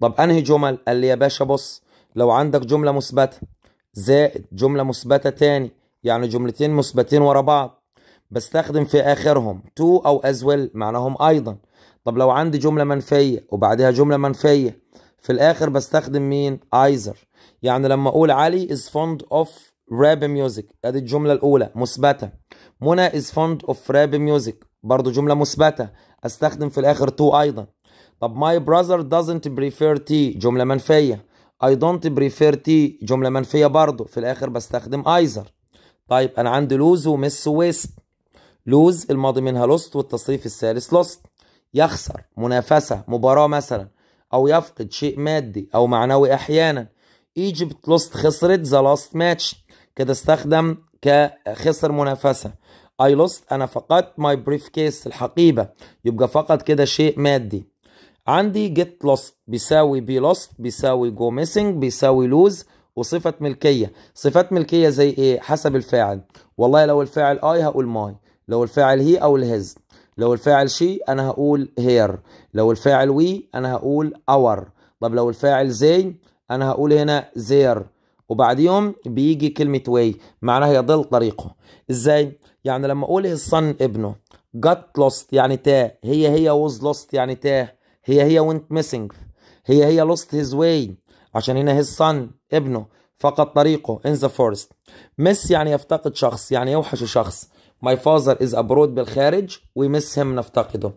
طب انهي جمل قال لي يا باشا بص لو عندك جمله مثبته زائد جمله مثبته تاني يعني جملتين مثبتين ورا بعض بستخدم في اخرهم تو او از ويل معناهم ايضا طب لو عندي جمله منفيه وبعدها جمله منفيه في الاخر بستخدم مين ايزر يعني لما اقول علي is fond of rap music ادي الجمله الاولى مثبته منى is fond of rap music برضه جمله مثبته استخدم في الاخر تو ايضا طب my brother doesn't prefer تي جملة منفية I don't prefer تي جملة منفية برضو في الاخر بستخدم ايزر طيب انا عندي lose ومس ويست lose الماضي منها lost والتصريف الثالث lost يخسر منافسة مباراة مثلا أو يفقد شيء مادي أو معنوي أحيانا Egypt lost خسرت the last match كده استخدم كخسر منافسة I lost انا فقدت ماي بريف كيس الحقيبه يبقى فقط كده شيء مادي عندي جيت لوست بيساوي بي لوست بيساوي جو ميسنج بيساوي لوز وصفة ملكية صفات ملكية زي ايه حسب الفاعل والله لو الفاعل اي هقول ماي لو الفاعل هي او الهز لو الفاعل شي انا هقول هير لو الفاعل وي انا هقول اور طب لو الفاعل زي انا هقول هنا زير وبعديهم بيجي كلمة واي معناها يضل طريقه ازاي يعني لما اقول his son ابنه got lost يعني تاه هي هي was lost يعني تاه هي هي went missing هي هي lost his way عشان هنا his son ابنه فقد طريقه in the forest miss يعني يفتقد شخص يعني يوحش شخص my father is abroad بالخارج we miss him نفتقده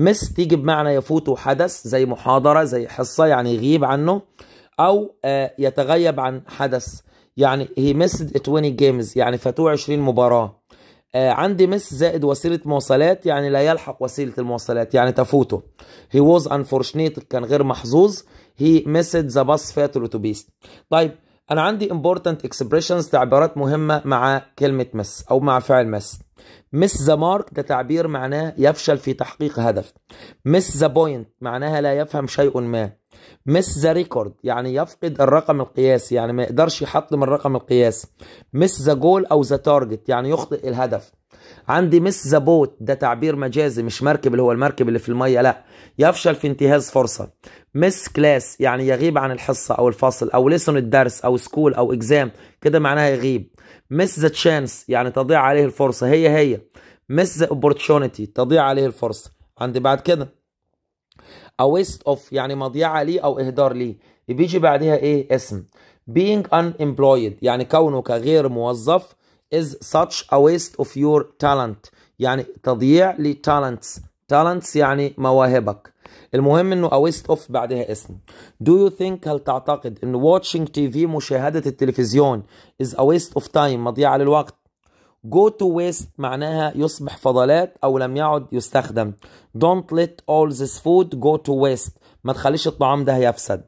miss تيجي بمعنى يفوته حدث زي محاضرة زي حصة يعني يغيب عنه أو آه، يتغيب عن حدث يعني he missed 20 games يعني فاتوه 20 مباراة آه، عندي مس زائد وسيله مواصلات يعني لا يلحق وسيله المواصلات يعني تفوته هي ووز انفورشنيت كان غير محظوظ هي مسد ذا باص فات الاتوبيس طيب انا عندي امبورتنت اكسبريشنز تعبيرات مهمه مع كلمه مس او مع فعل مس مس ذا مارك ده تعبير معناه يفشل في تحقيق هدف مس ذا بوينت معناها لا يفهم شيء ما مس ذا ريكورد يعني يفقد الرقم القياسي يعني ما يقدرش يحطم الرقم القياسي مس ذا جول او ذا تارجت يعني يخطئ الهدف عندي مس ذا بوت ده تعبير مجازي مش مركب اللي هو المركب اللي في الميه لا يفشل في انتهاز فرصه مس كلاس يعني يغيب عن الحصه او الفصل او لسن الدرس او سكول او اكزام كده معناها يغيب مس ذا تشانس يعني تضيع عليه الفرصه هي هي مس ذا اوبورتيونيتي تضيع عليه الفرصه عندي بعد كده a waste of يعني مضيعة ليه أو إهدار ليه بيجي بعدها إيه اسم being unemployed يعني كونك غير موظف is such a waste of your talent يعني تضييع لtalents talents يعني مواهبك المهم انه a waste of بعدها اسم do you think هل تعتقد ان watching TV مشاهدة التلفزيون is a waste of time مضيعة للوقت Go to waste معناها يصبح فضلات أو لم يعد يستخدم Don't let all this food go to waste ما تخليش الطعام ده يفسد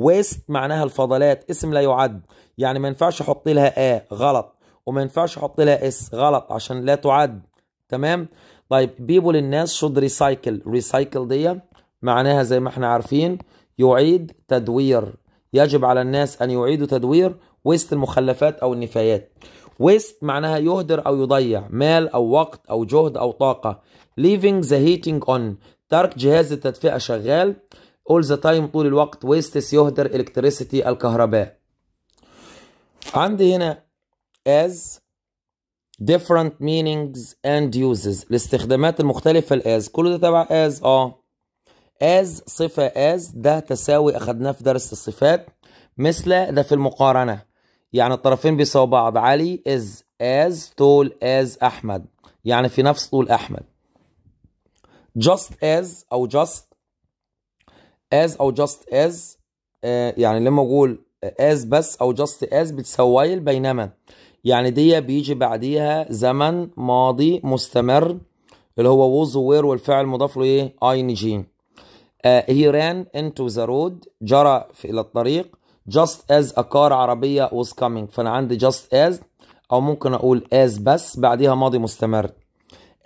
waste معناها الفضلات اسم لا يعد يعني ما ينفعش احط لها ا غلط وما ينفعش احط لها اس غلط عشان لا تعد تمام طيب بيبول الناس شود ريسايكل ريسايكل دي معناها زي ما احنا عارفين يعيد تدوير يجب على الناس ان يعيدوا تدوير ويست المخلفات او النفايات ويست معناها يهدر أو يضيع مال أو وقت أو جهد أو طاقة leaving the heating on ترك جهاز التدفئة شغال all the time طول الوقت wastes يهدر electricity الكهرباء عندي هنا as different meanings and uses الاستخدامات المختلفة as كله ده تبع as اه as صفة as ده تساوي أخدناه في درس الصفات مثل ده في المقارنة يعني الطرفين بيساوي بعض علي از از تول از أحمد يعني في نفس طول أحمد جاست از أو جاست از أو جاست از آه، يعني لما أقول از بس أو جاست از بتساوي بينما يعني دي بيجي بعديها زمن ماضي مستمر اللي هو ووز وير والفعل مضاف له ايه؟ اي ني جي. هي ران انتو ذا رود جرى إلى الطريق just as a car عربية was coming فأنا عندي just as أو ممكن أقول as بس بعديها ماضي مستمر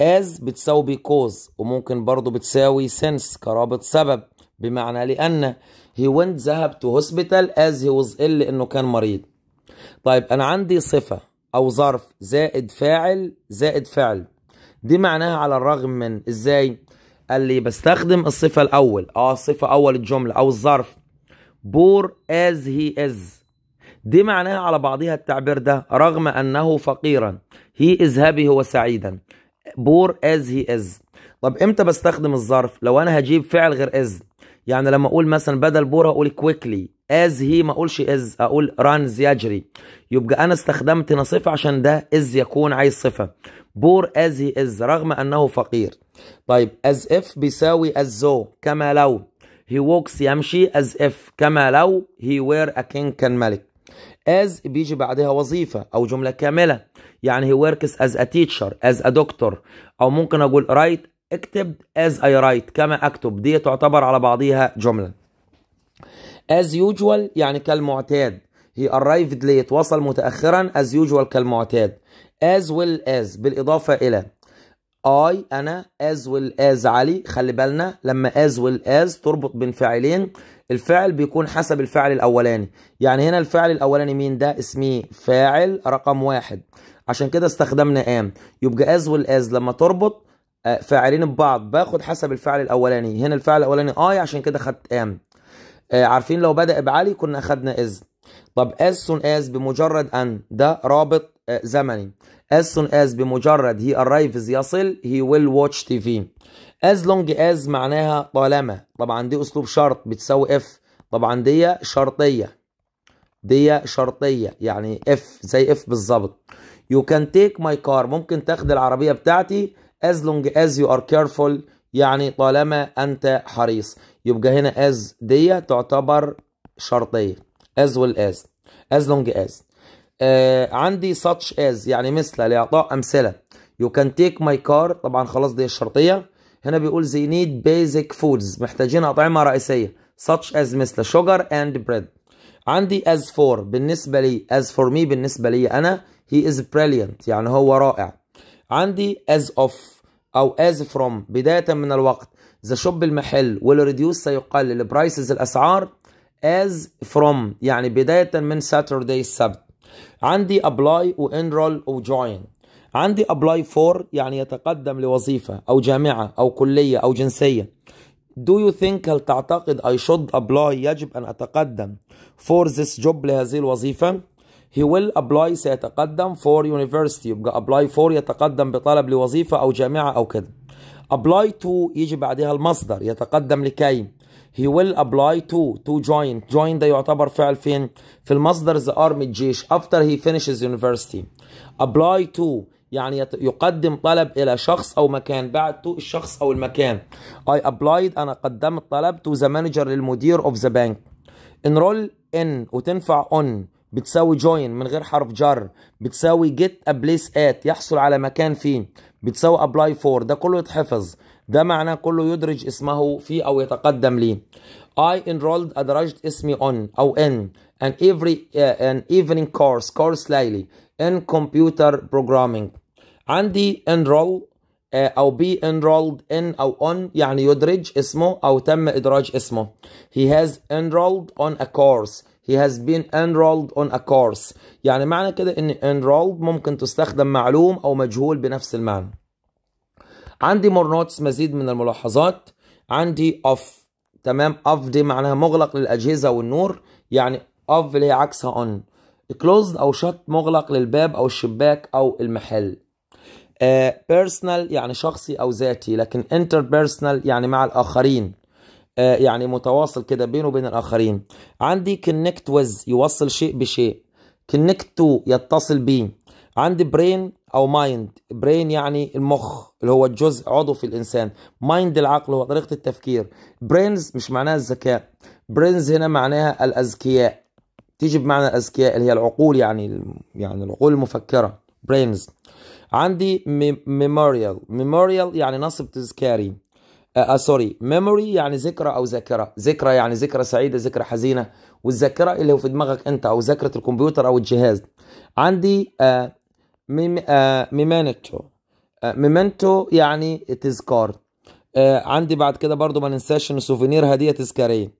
as بتساوي because وممكن برضو بتساوي since كرابط سبب بمعنى لأن he went ذهب to hospital as he was ill لأنه كان مريض طيب أنا عندي صفة أو ظرف زائد فاعل زائد فعل دي معناها على الرغم من إزاي اللي بستخدم الصفة الأول اه صفة أول الجملة أو الظرف بور از هي از دي معناها على بعضها التعبير ده رغم أنه فقيرا هي از هابي هو سعيدا بور از هي از طب امتى بستخدم الظرف لو انا هجيب فعل غير از يعني لما اقول مثلا بدل بور اقول كويكلي از هي ما اقولش از اقول رانز يجري يبقى انا استخدمت هنا صفه عشان ده از يكون عايز صفه بور از هي از رغم انه فقير طيب از اف بيساوي از زو كما لو he walks يمشي as if كما لو he were a king كان ملك as بيجي بعدها وظيفة أو جملة كاملة يعني he works as a teacher as a doctor أو ممكن أقول write اكتب as I write كما أكتب دي تعتبر على بعضيها جملة as usual يعني كالمعتاد he arrived late وصل متأخرا as usual كالمعتاد as well as بالإضافة إلى اي انا as well as علي خلي بالنا لما as well as تربط بين فاعلين الفعل بيكون حسب الفعل الاولاني يعني هنا الفعل الاولاني مين ده اسمه فاعل رقم واحد عشان كده استخدمنا ام يبقى as well as لما تربط آه، فاعلين ببعض باخد حسب الفعل الاولاني هنا الفعل الاولاني اي عشان كده خدت ام آه، عارفين لو بدا بعلي كنا اخدنا از طب as سون as بمجرد ان ده رابط آه، زمني as soon as بمجرد he arrives يصل he will watch TV as long as معناها طالما طبعا دي اسلوب شرط بتساوي if طبعا دي شرطية دي شرطية يعني if زي if بالظبط you can take my car ممكن تاخد العربية بتاعتي as long as you are careful يعني طالما أنت حريص يبقى هنا as دي تعتبر شرطية as well as as long as آه، عندي such as يعني مثل لإعطاء أمثلة You can take my car طبعا خلاص دي الشرطية هنا بيقول they need basic foods محتاجين أطعمة رئيسية such as مثل sugar and bread عندي as for بالنسبة لي as for me بالنسبة لي أنا he is brilliant يعني هو رائع عندي as of أو as from بداية من الوقت the shop المحل والreduce سيقلل prices الأسعار as from يعني بداية من Saturday السبت عندي ابلاي وانرول وجوين عندي ابلاي فور يعني يتقدم لوظيفة أو جامعة أو كلية أو جنسية Do you think هل تعتقد I should apply يجب أن أتقدم for this job لهذه الوظيفة he will apply سيتقدم for university يبقى apply for يتقدم بطلب لوظيفة أو جامعة أو كده apply to يجي بعدها المصدر يتقدم لكي he will apply to to join join ده يعتبر فعل فين في المصدر the army الجيش after he finishes university apply to يعني يقدم طلب الى شخص او مكان بعد تو الشخص او المكان I applied انا قدمت طلب to the manager للمدير of the bank enroll in وتنفع on بتساوي join من غير حرف جر بتساوي get a place at يحصل على مكان فيه بتساوي apply for ده كله يتحفظ ده معناه كله يدرج اسمه فيه أو يتقدم ليه I enrolled أدرجت اسمي on أو in an every uh, an evening course course ليلي in computer programming عندي enroll uh, أو be enrolled in أو on يعني يدرج اسمه أو تم إدراج اسمه he has enrolled on a course he has been enrolled on a course يعني معنى كده ان enrolled ممكن تستخدم معلوم او مجهول بنفس المعنى عندي مور نوتس مزيد من الملاحظات عندي اوف تمام اوف دي معناها مغلق للاجهزه والنور يعني اوف اللي هي عكسها اون كلوزد او شط مغلق للباب او الشباك او المحل بيرسونال آه، uh, يعني شخصي او ذاتي لكن انتر بيرسونال يعني مع الاخرين uh, يعني متواصل كده بينه وبين الاخرين عندي كونكت ويز يوصل شيء بشيء كونكت تو يتصل بيه عندي برين او مايند برين يعني المخ اللي هو الجزء عضو في الانسان مايند العقل هو طريقه التفكير برينز مش معناها الذكاء برينز هنا معناها الاذكياء تيجي بمعنى الاذكياء اللي هي العقول يعني يعني العقول المفكره برينز عندي ميموريال ميموريال يعني نصب تذكاري آه سوري آه، ميموري يعني ذكرى او ذاكره ذكرى يعني ذكرى سعيده ذكرى حزينه والذاكره اللي هو في دماغك انت او ذاكره الكمبيوتر او الجهاز عندي آه آه، ميمانتو آه، ميمانتو يعني تذكار آه، عندي بعد كده برضو ما ننساش ان سوفينير هديه تذكاريه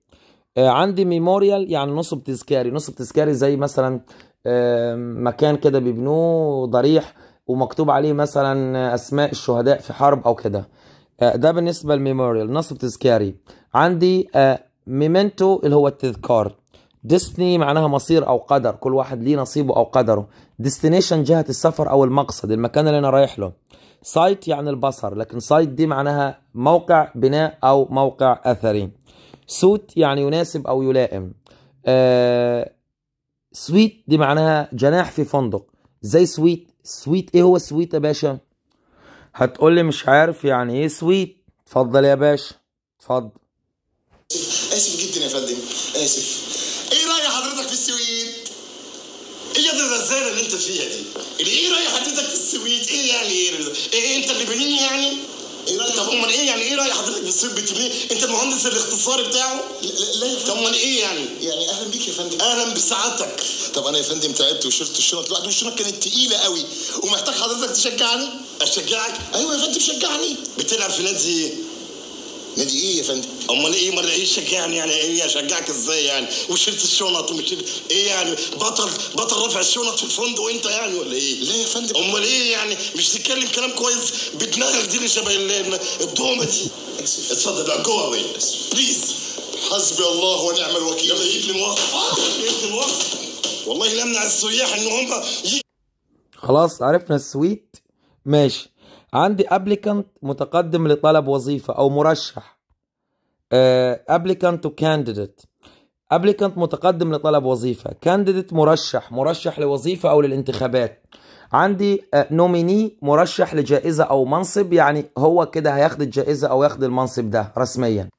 عندي ميموريال يعني نصب تذكاري نصب تذكاري زي مثلا مكان كده بيبنوه ضريح ومكتوب عليه مثلا اسماء الشهداء في حرب او كده ده بالنسبه للميموريال نصب تذكاري عندي ميمنتو اللي هو التذكار ديستني معناها مصير او قدر كل واحد ليه نصيبه او قدره ديستنيشن جهه السفر او المقصد المكان اللي انا رايح له سايت يعني البصر لكن سايت دي معناها موقع بناء او موقع اثري سوت يعني يناسب او يلائم آه سويت دي معناها جناح في فندق زي سويت سويت ايه هو سويت يا باشا هتقول لي مش عارف يعني ايه سويت اتفضل يا باشا اتفضل اسف جدا يا فندم اسف ايه يا الرزاله اللي انت فيها دي؟ اللي ايه رايح حضرتك في السويت ايه يعني ايه؟ ايه, ايه انت بنين يعني؟ ايه رايك؟ طب امال ايه يعني ايه راي حضرتك في السويت بتبنيه؟ انت المهندس الاختصاري بتاعه؟ لا, لا طب امال ايه يعني؟ يعني اهلا بيك يا فندم اهلا بسعادتك طب انا يا فندم تعبت وشلت الشنط لوحدي والشنط كانت تقيله قوي ومحتاج حضرتك تشجعني اشجعك؟ ايوه يا فندم شجعني بتلعب في نادي ايه؟ نادي ايه يا فندم؟ امال ايه مره ايه شجعني يعني ايه اشجعك ازاي يعني وشلت الشنط ومش ايه يعني بطل بطل رافع الشنط في الفندق وانت يعني ولا ايه؟ لا يا فندم امال ايه يعني مش تتكلم كلام كويس بدماغك دي اللي شبه الدومه دي اتفضل بقى قوي اوي بليز حسبي الله ونعم الوكيل يلا جيب لي موظف جيب لي موظف والله لا امنع السياح ان هم خلاص عرفنا السويت ماشي عندي ابليكانت متقدم لطلب وظيفه او مرشح ابليكانت كانديديت ابليكانت متقدم لطلب وظيفه كانديديت مرشح مرشح لوظيفه او للانتخابات عندي نوميني آه، مرشح لجائزه او منصب يعني هو كده هياخد الجائزه او ياخد المنصب ده رسميا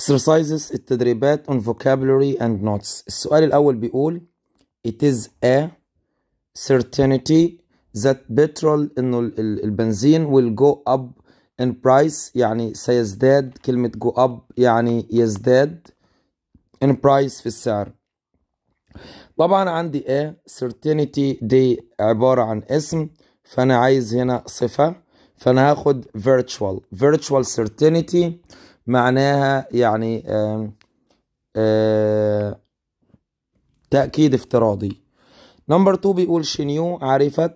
exercises التدريبات on vocabulary and notes السؤال الأول بيقول it is a certainty that petrol إنه البنزين will go up in price يعني سيزداد كلمة go up يعني يزداد in price في السعر طبعا عندي ايه certainty دي عبارة عن اسم فانا عايز هنا صفة فانا هاخد virtual virtual certainty معناها يعني آه آه تأكيد افتراضي نمبر 2 بيقول شنيو عرفت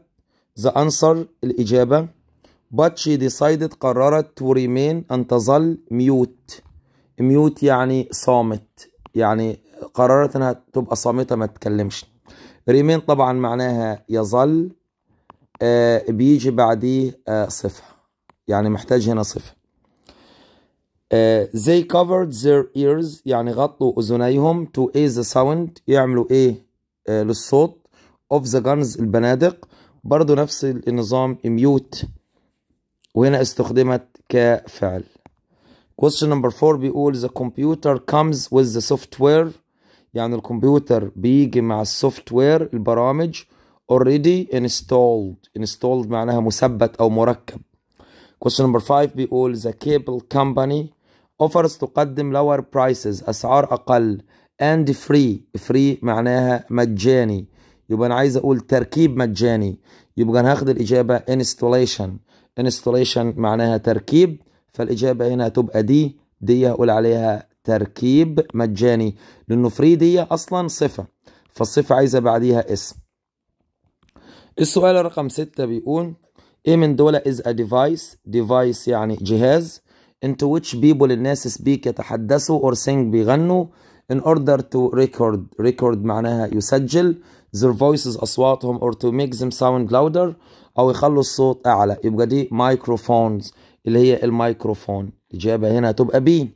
the answer الإجابة but she decided قررت to remain أن تظل mute mute يعني صامت يعني قررت انها تبقى صامتة ما تتكلمش remain طبعا معناها يظل آه بيجي بعديه آه صفة يعني محتاج هنا صفة آه they covered their ears يعني غطوا أذنيهم to ease the sound يعملوا إيه آه للصوت of the guns البنادق برضو نفس النظام mute وهنا استخدمت كفعل question number 4 بيقول the computer comes with the software يعني الكمبيوتر بيجي مع السوفت وير البرامج already installed installed معناها مثبت او مركب question number 5 بيقول the cable company offers تقدم lower prices اسعار اقل and free free معناها مجاني يبقى انا عايز اقول تركيب مجاني يبقى انا هاخد الاجابه installation installation معناها تركيب فالإجابة هنا تبقى دي دي هقول عليها تركيب مجاني لأنه فري دي أصلا صفة فالصفة عايزة بعديها اسم السؤال رقم ستة بيقول ايه من دول is a device device يعني جهاز into which people الناس speak يتحدثوا or sing بيغنوا in order to record record معناها يسجل their voices أصواتهم or to make them sound louder او يخلوا الصوت اعلى يبقى دي مايكروفونز اللي هي الميكروفون الاجابه هنا هتبقى بي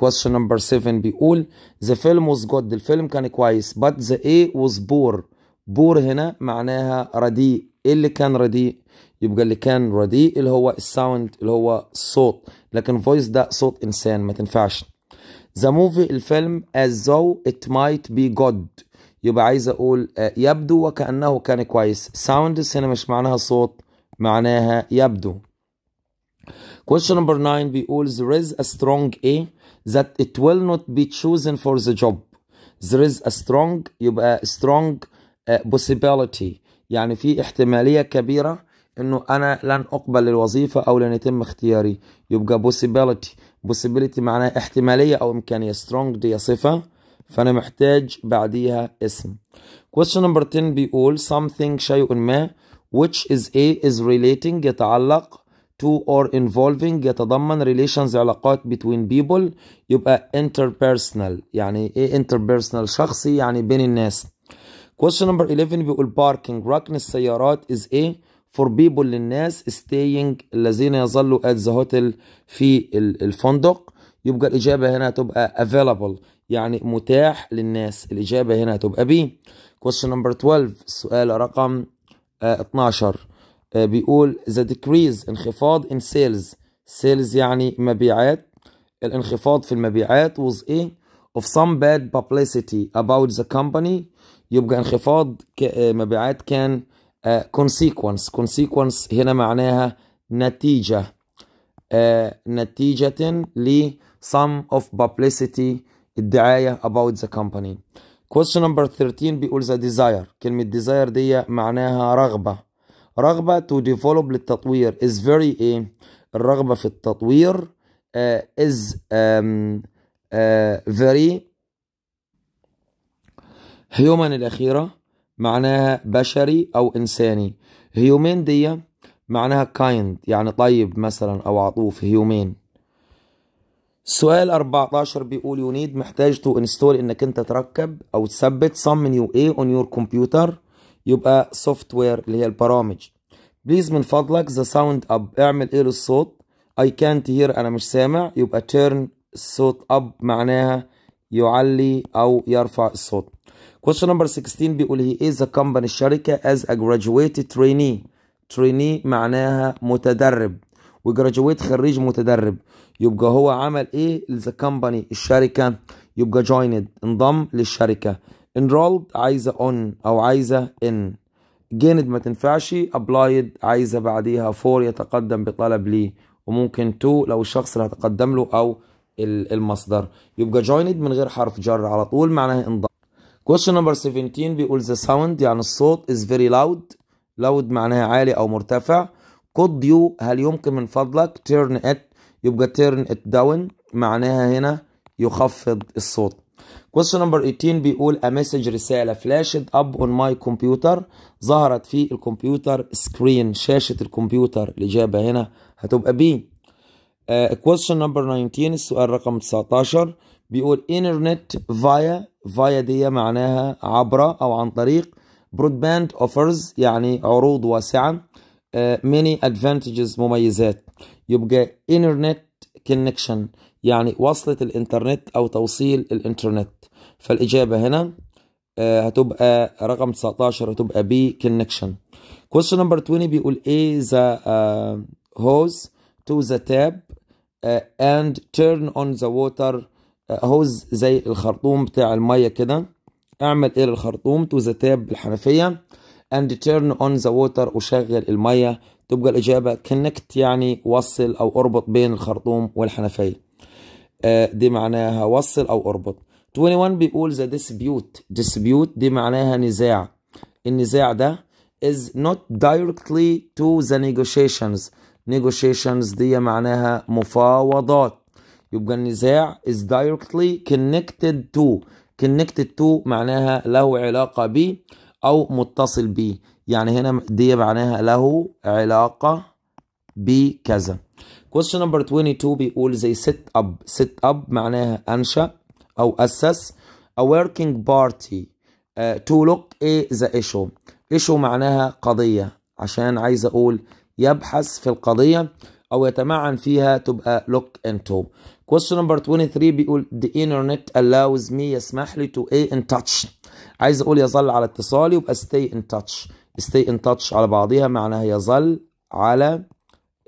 question number 7 بيقول the film was good الفيلم كان كويس but the A was poor بور هنا معناها رديء ايه اللي كان رديء يبقى اللي كان رديء اللي هو الساوند اللي هو الصوت لكن فويس ده صوت انسان ما تنفعش ذا موفي الفيلم as though it might be good يبقى عايز اقول آه، يبدو وكانه كان كويس ساوند هنا مش معناها صوت معناها يبدو Question number 9 بيقول there is a strong A that it will not be chosen for the job. There is a strong يبقى strong آه، possibility يعني في احتمالية كبيرة انه انا لن اقبل للوظيفة او لن يتم اختياري يبقى possibility possibility معناها احتمالية او امكانية strong دي صفة فأنا محتاج بعديها اسم question number 10 بيقول something شيء ما which is a is relating يتعلق to or involving يتضمن relations علاقات between people يبقى interpersonal يعني ايه interpersonal شخصي يعني بين الناس question number 11 بيقول parking ركن السيارات is a for people للناس staying الذين يظلوا at the hotel في الفندق يبقى الإجابة هنا تبقى available يعني متاح للناس الإجابة هنا هتبقى B question number 12 السؤال رقم 12 آه، آه، بيقول the decrease انخفاض in sales sales يعني مبيعات الانخفاض في المبيعات was A of some bad publicity about the company يبقى انخفاض آه، مبيعات كان consequence consequence هنا معناها نتيجة نتيجة ل some of publicity الدعايه about the company question number 13 بيقول the desire كلمه desire دي معناها رغبه رغبه to develop للتطوير is very ايه الرغبه في التطوير uh, is um, uh, very human الاخيره معناها بشري او انساني هيومين دي معناها kind يعني طيب مثلا او عطوف هيومين سؤال 14 بيقول يو نيد محتاج تو انستول انك انت تركب او تثبت سم يو ايه اون يور كمبيوتر يبقى سوفت وير اللي هي البرامج بليز من فضلك ذا ساوند اب اعمل ايه للصوت اي كانت هير انا مش سامع يبقى تيرن الصوت اب معناها يعلي او يرفع الصوت question number 16 بيقول هي ايه ذا كمباني الشركه از ا جراجويتد تريني تريني معناها متدرب وجراجويت خريج متدرب يبقى هو عمل ايه ذا كمباني الشركه يبقى جويند انضم للشركه انرولد عايزه اون او عايزه ان جيند ما تنفعش ابلايد عايزه بعديها فور يتقدم بطلب ليه وممكن تو لو الشخص اللي هتقدم له او المصدر يبقى جويند من غير حرف جر على طول معناها انضم question number 17 بيقول the sound يعني الصوت is very loud loud معناها عالي او مرتفع could you هل يمكن من فضلك turn it يبقى turn it down معناها هنا يخفض الصوت question number 18 بيقول a message رسالة flashed up on my computer ظهرت في الكمبيوتر screen شاشة الكمبيوتر الإجابة هنا هتبقى B uh, question number 19 السؤال رقم 19 بيقول internet via via دي معناها عبر أو عن طريق broadband offers يعني عروض واسعة ميني آه، ادفانتجز مميزات يبقى انترنت كونكشن يعني وصلة الانترنت او توصيل الانترنت فالاجابة هنا آه، هتبقى رقم 19 هتبقى بي كونكشن question number 20 بيقول ايه ذا هوز hose to the اند آه، تيرن and turn on the water هوز زي الخرطوم بتاع المية كده اعمل ايه للخرطوم تو ذا تاب بالحنفية and turn on the water وشغل المية تبقى الإجابة connect يعني وصل أو اربط بين الخرطوم والحنفية آه، دي معناها وصل أو اربط 21 بيقول the dispute dispute دي معناها نزاع النزاع ده is not directly to the negotiations negotiations دي معناها مفاوضات يبقى النزاع is directly connected to connected to معناها له علاقة ب أو متصل به يعني هنا دي معناها له علاقة بكذا question number 22 بيقول زي set up set up معناها أنشأ أو أسس a working party uh, to look a the issue issue معناها قضية عشان عايز أقول يبحث في القضية او يتمعن فيها تبقى لوك ان تو كويستشن نمبر 23 بيقول the internet allows me يسمح لي to stay in touch عايز اقول يظل على اتصال يبقى stay in touch stay in touch على بعضيها معناها يظل على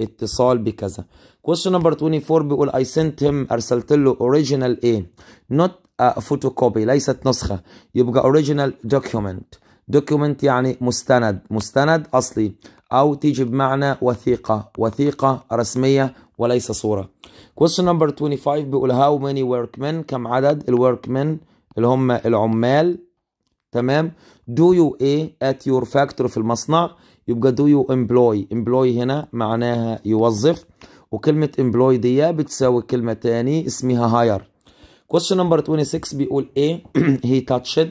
اتصال بكذا كويستشن نمبر 24 بيقول I sent him ارسلت له original A not a photocopy ليست نسخة يبقى original document document يعني مستند مستند أصلي أو تيجي بمعنى وثيقة وثيقة رسمية وليس صورة question number 25 بيقول how many workmen كم عدد الworkmen اللي هم العمال تمام do you A at your factory في المصنع يبقى do you employ employ هنا معناها يوظف وكلمة employ دي بتساوي كلمة تاني اسمها hire question number 26 بيقول A he touched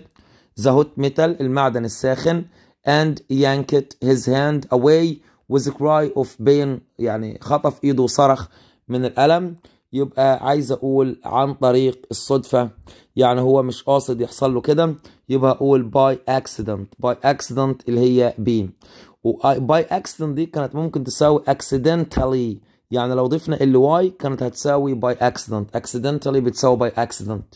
the hot metal المعدن الساخن and yanked his hand away with a cry of pain يعني خطف ايده وصرخ من الألم يبقى عايز اقول عن طريق الصدفة يعني هو مش قاصد يحصل له كده يبقى اقول باي اكسيدنت باي اكسيدنت اللي هي بي وباي اكسيدنت دي كانت ممكن تساوي accidentally يعني لو ضفنا ال كانت هتساوي باي اكسيدنت accidentally بتساوي باي اكسيدنت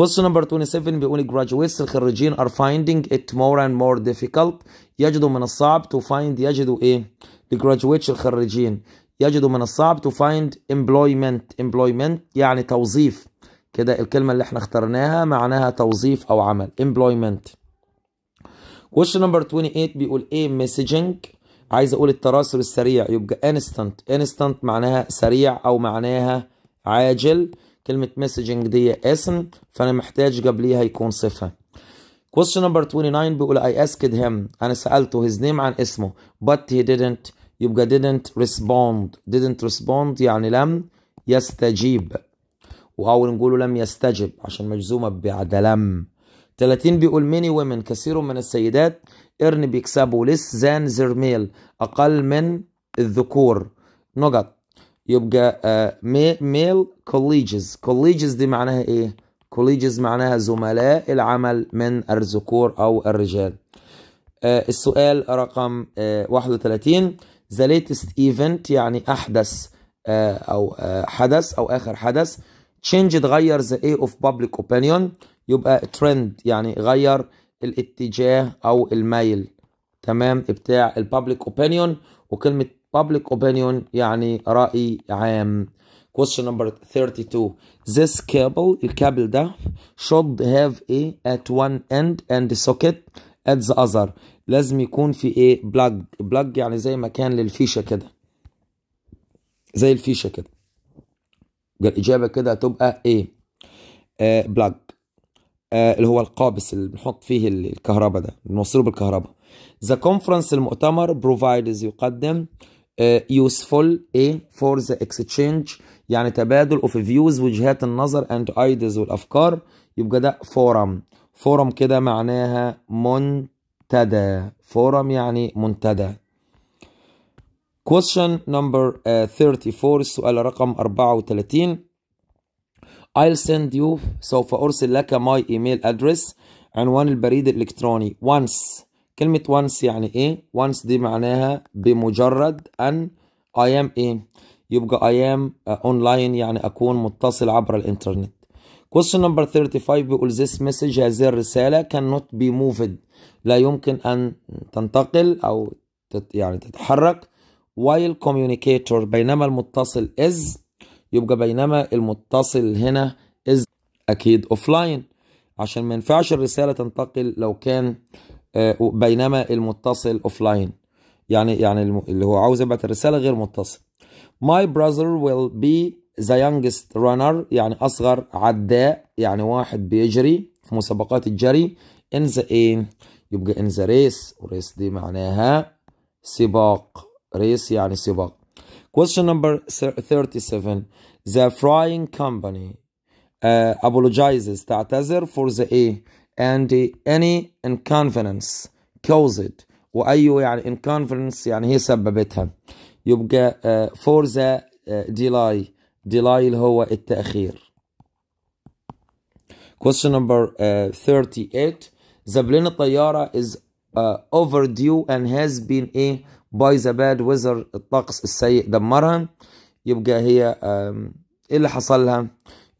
Question number 27 بيقول graduates الخريجين are finding it more and more difficult يجدوا من الصعب to find يجدوا ايه؟ graduates الخريجين يجدوا من الصعب to find employment employment يعني توظيف كده الكلمة اللي احنا اخترناها معناها توظيف أو عمل employment question number 28 بيقول ايه messaging عايز اقول التراسل السريع يبقى instant instant معناها سريع أو معناها عاجل كلمة مسجنج دي اسم فأنا محتاج قبليها يكون صفة Question number 29 بيقول I asked him أنا سألته his name عن اسمه but he didn't يبقى didn't respond didn't respond يعني لم يستجيب أو نقوله لم يستجب عشان مجزومة بعد لم 30 بيقول many women كثير من السيدات ارن بيكسبوا less than their male أقل من الذكور نقط يبقى آه، ميل كوليجز كوليجز دي معناها ايه كوليجز معناها زملاء العمل من الذكور او الرجال آه، السؤال رقم 31 ذا ليتست ايفنت يعني احدث آه، او حدث او اخر حدث تشينج اتغير ذا ايه اوف بابليك اوبينيون يبقى ترند يعني غير الاتجاه او الميل تمام بتاع البابليك اوبينيون وكلمه public opinion يعني رأي عام question number 32 this cable الكابل ده should have a at one end and socket at the other لازم يكون في ايه plug plug يعني زي مكان للفيشه كده زي الفيشه كده الاجابه كده هتبقى ايه آه آه اللي هو القابس اللي بنحط فيه الكهرباء ده بنوصله بالكهرباء the conference المؤتمر بروفايدز يقدم يوسفول آه، A فور ذا exchange يعني تبادل اوف فيوز وجهات النظر اند ideas والافكار يبقى ده فورم فورم كده معناها منتدى فورم يعني منتدى question number 34 آه، سؤال رقم 34 I'll send you سوف أرسل لك my email address عنوان البريد الإلكتروني once كلمة once يعني ايه once دي معناها بمجرد ان I am ايه يبقى I am uh, online يعني اكون متصل عبر الانترنت question number 35 بيقول this message هذه الرسالة cannot be moved لا يمكن أن تنتقل أو تت يعني تتحرك while communicator بينما المتصل is يبقى بينما المتصل هنا is أكيد offline عشان ما ينفعش الرسالة تنتقل لو كان آه، بينما المتصل اوف لاين يعني يعني اللي هو عاوز يبعت الرساله غير متصل my brother will be the youngest runner يعني اصغر عداء يعني واحد بيجري في مسابقات الجري in the ايه يبقى in the race race دي معناها سباق race يعني سباق question number 37 the frying company uh, apologizes تعتذر for the ايه and any inconvenience caused واي يعني inconvenience يعني هي سببتها يبقى for the delay delay اللي هو التأخير question number uh, 38 زبلين الطيارة is uh, overdue and has been a by the bad weather الطقس السيء دمرها يبقى هي um, ايه اللي حصل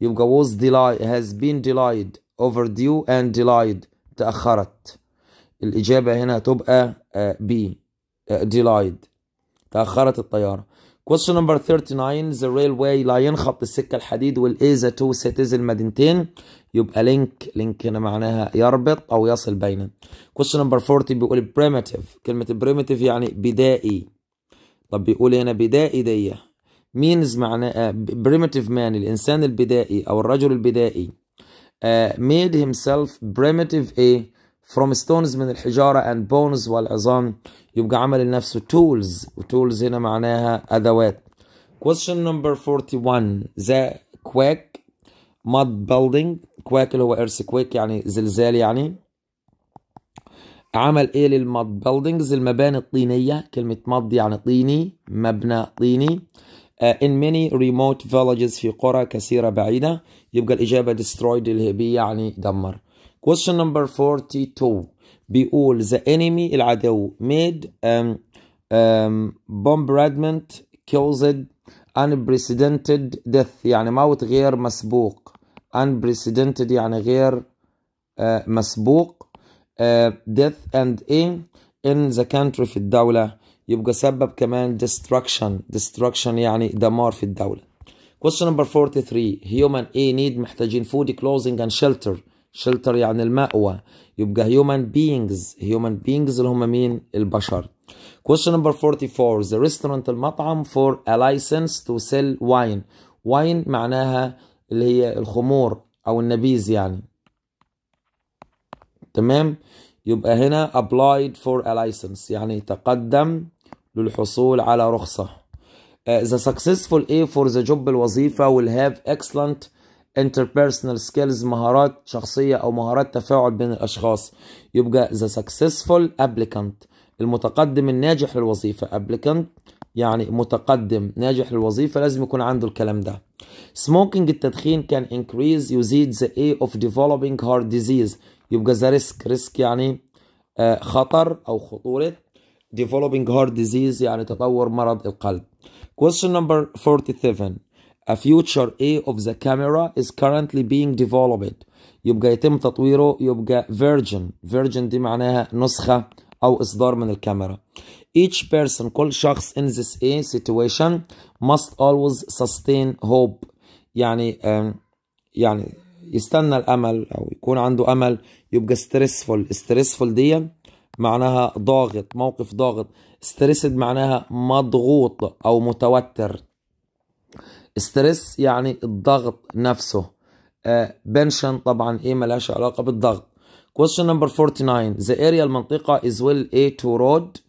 يبقى was delayed has been delayed overdue and delayed تأخرت الإجابة هنا هتبقى آه، B آه، delayed تأخرت الطيارة question number 39 the railway لا ينخط السكة الحديد والإيزا تو سيتيز المدينتين يبقى لينك لينك هنا معناها يربط أو يصل بين question number 40 بيقول primitive كلمة primitive يعني بدائي طب بيقول هنا بدائي ديه means معناها آه، primitive man الإنسان البدائي أو الرجل البدائي made himself primitive a from stones من الحجارة and bones والعظام يبقى عمل لنفسه tools tools هنا معناها أدوات question number 41 the quake mud building quake اللي هو earthquake يعني زلزال يعني عمل ايه للمد buildings المباني الطينية كلمة مد يعني طيني مبنى طيني uh, in many remote villages في قرى كثيرة بعيدة يبقى الإجابة destroyed اللي هي يعني دمر question number 42 بيقول the enemy العدو made um, um, bombardment caused unprecedented death يعني موت غير مسبوق unprecedented يعني غير uh, مسبوق uh, death and in in the country في الدولة يبقى سبب كمان destruction destruction يعني دمار في الدولة question number 43 human A need محتاجين food clothing and shelter shelter يعني المأوى يبقى human beings human beings اللي هم مين البشر question number 44 the restaurant المطعم for a license to sell wine wine معناها اللي هي الخمور او النبيذ يعني تمام يبقى هنا applied for a license يعني تقدم للحصول على رخصه ذا سكسسفول ايه فور ذا جوب الوظيفه ويل هاف اكسلنت interpersonal سكيلز مهارات شخصيه او مهارات تفاعل بين الاشخاص يبقى ذا سكسسفول ابليكانت المتقدم الناجح للوظيفه ابليكانت يعني متقدم ناجح للوظيفه لازم يكون عنده الكلام ده سموكينج التدخين كان انكريز يزيد ذا اي اوف ديفلوبينج هارت ديزيز يبقى ذا ريسك ريسك يعني آه، خطر او خطوره ديفلوبينج هارت ديزيز يعني تطور مرض القلب Question number 47 A future A of the camera is currently being developed يبقى يتم تطويره يبقى virgin. Virgin دي معناها نسخة أو إصدار من الكاميرا Each person كل شخص in this A situation must always sustain hope يعني يعني يستنى الأمل أو يكون عنده أمل يبقى stressful stressful دي معناها ضاغط موقف ضاغط ستريسد معناها مضغوط او متوتر ستريس يعني الضغط نفسه آه، بنشن uh, طبعا ايه ملهاش علاقه بالضغط question number 49 the area المنطقه is well a to road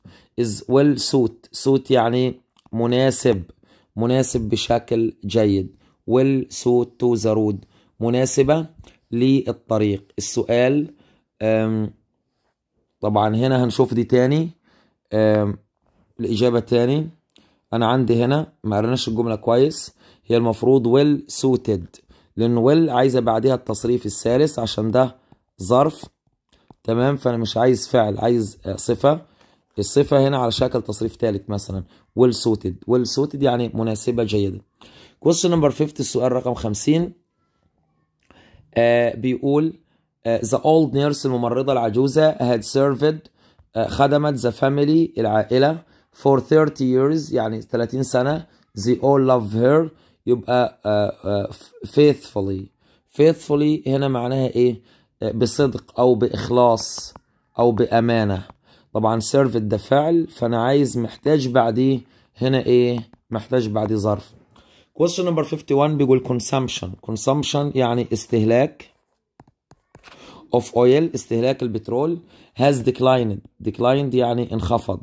is well suit suit يعني مناسب مناسب بشكل جيد well suit to the road مناسبه للطريق السؤال um, طبعا هنا هنشوف دي تاني الإجابة تاني أنا عندي هنا ما قريناش الجملة كويس هي المفروض ويل suited لأن ويل عايزة بعديها التصريف الثالث عشان ده ظرف تمام فأنا مش عايز فعل عايز صفة الصفة هنا على شكل تصريف ثالث مثلا ويل suited ويل suited يعني مناسبة جيدة question number 50 السؤال رقم 50 آه بيقول آه the old nurse الممرضة العجوزة had served خدمت the family العائلة for 30 years يعني 30 سنة they all love her يبقى آه، آه، faithfully faithfully هنا معناها ايه بصدق او باخلاص او بامانه طبعا served ده فعل فانا عايز محتاج بعديه هنا ايه محتاج بعديه ظرف question number 51 بيقول consumption consumption يعني استهلاك of oil استهلاك البترول has declined declined يعني انخفض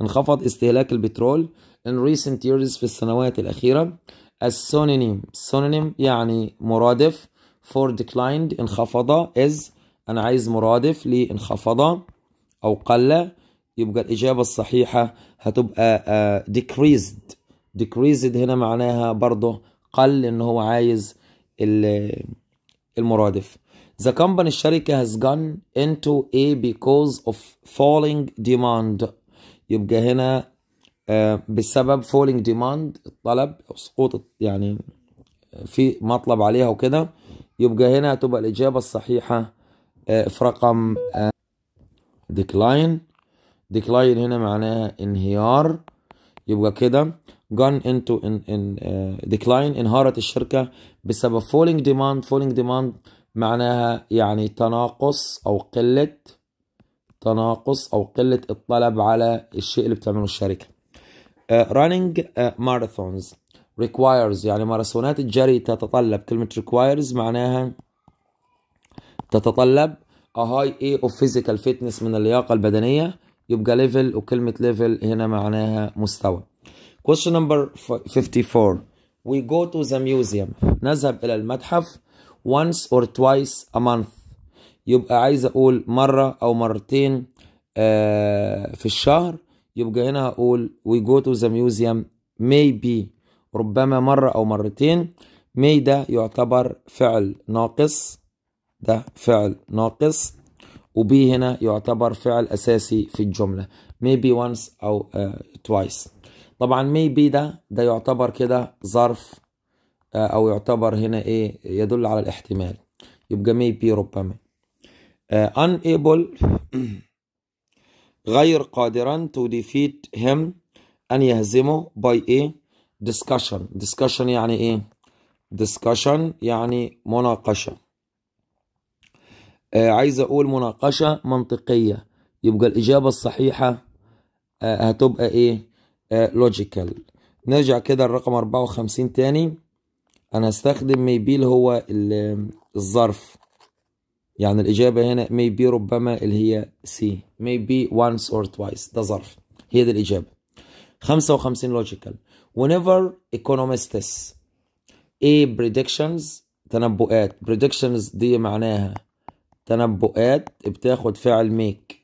انخفض استهلاك البترول in recent years في السنوات الأخيرة as synonym synonym يعني مرادف for declined انخفض is أنا عايز مرادف لانخفض أو قل يبقى الإجابة الصحيحة هتبقى uh, decreased decreased هنا معناها برضه قل إن هو عايز المرادف The company الشركة has gone into A because of falling demand يبقى هنا بسبب falling demand الطلب أو سقوط يعني في مطلب عليها وكده يبقى هنا تبقى الإجابة الصحيحة في رقم decline decline هنا معناها انهيار يبقى كده gone into in, in, uh, decline انهارت الشركة بسبب falling demand falling demand معناها يعني تناقص أو قلة تناقص أو قلة الطلب على الشيء اللي بتعمله الشركة uh, running uh, marathons requires يعني ماراثونات الجري تتطلب كلمة requires معناها تتطلب a high A of physical fitness من اللياقة البدنية يبقى level وكلمة level هنا معناها مستوى question number 54 we go to the museum نذهب إلى المتحف once or twice a month يبقى عايز اقول مرة او مرتين آه، في الشهر يبقى هنا هقول we go to the museum maybe ربما مرة او مرتين may ده يعتبر فعل ناقص ده فعل ناقص وبي هنا يعتبر فعل اساسي في الجملة maybe once او uh, twice طبعا maybe ده ده يعتبر كده ظرف آه، او يعتبر هنا ايه يدل على الاحتمال يبقى مي بي ربما آه، unable غير قادرا to defeat him أن يهزمه by a discussion discussion يعني إيه discussion يعني مناقشة آه عايز أقول مناقشة منطقية يبقى الإجابة الصحيحة آه هتبقى إيه آه logical نرجع كده الرقم 54 تاني انا هستخدم may be اللي هو الظرف يعني الإجابة هنا may be ربما اللي هي C may be once or twice ده ظرف هي دي الإجابة 55 logical whenever economists A predictions تنبؤات predictions دي معناها تنبؤات بتاخد فعل make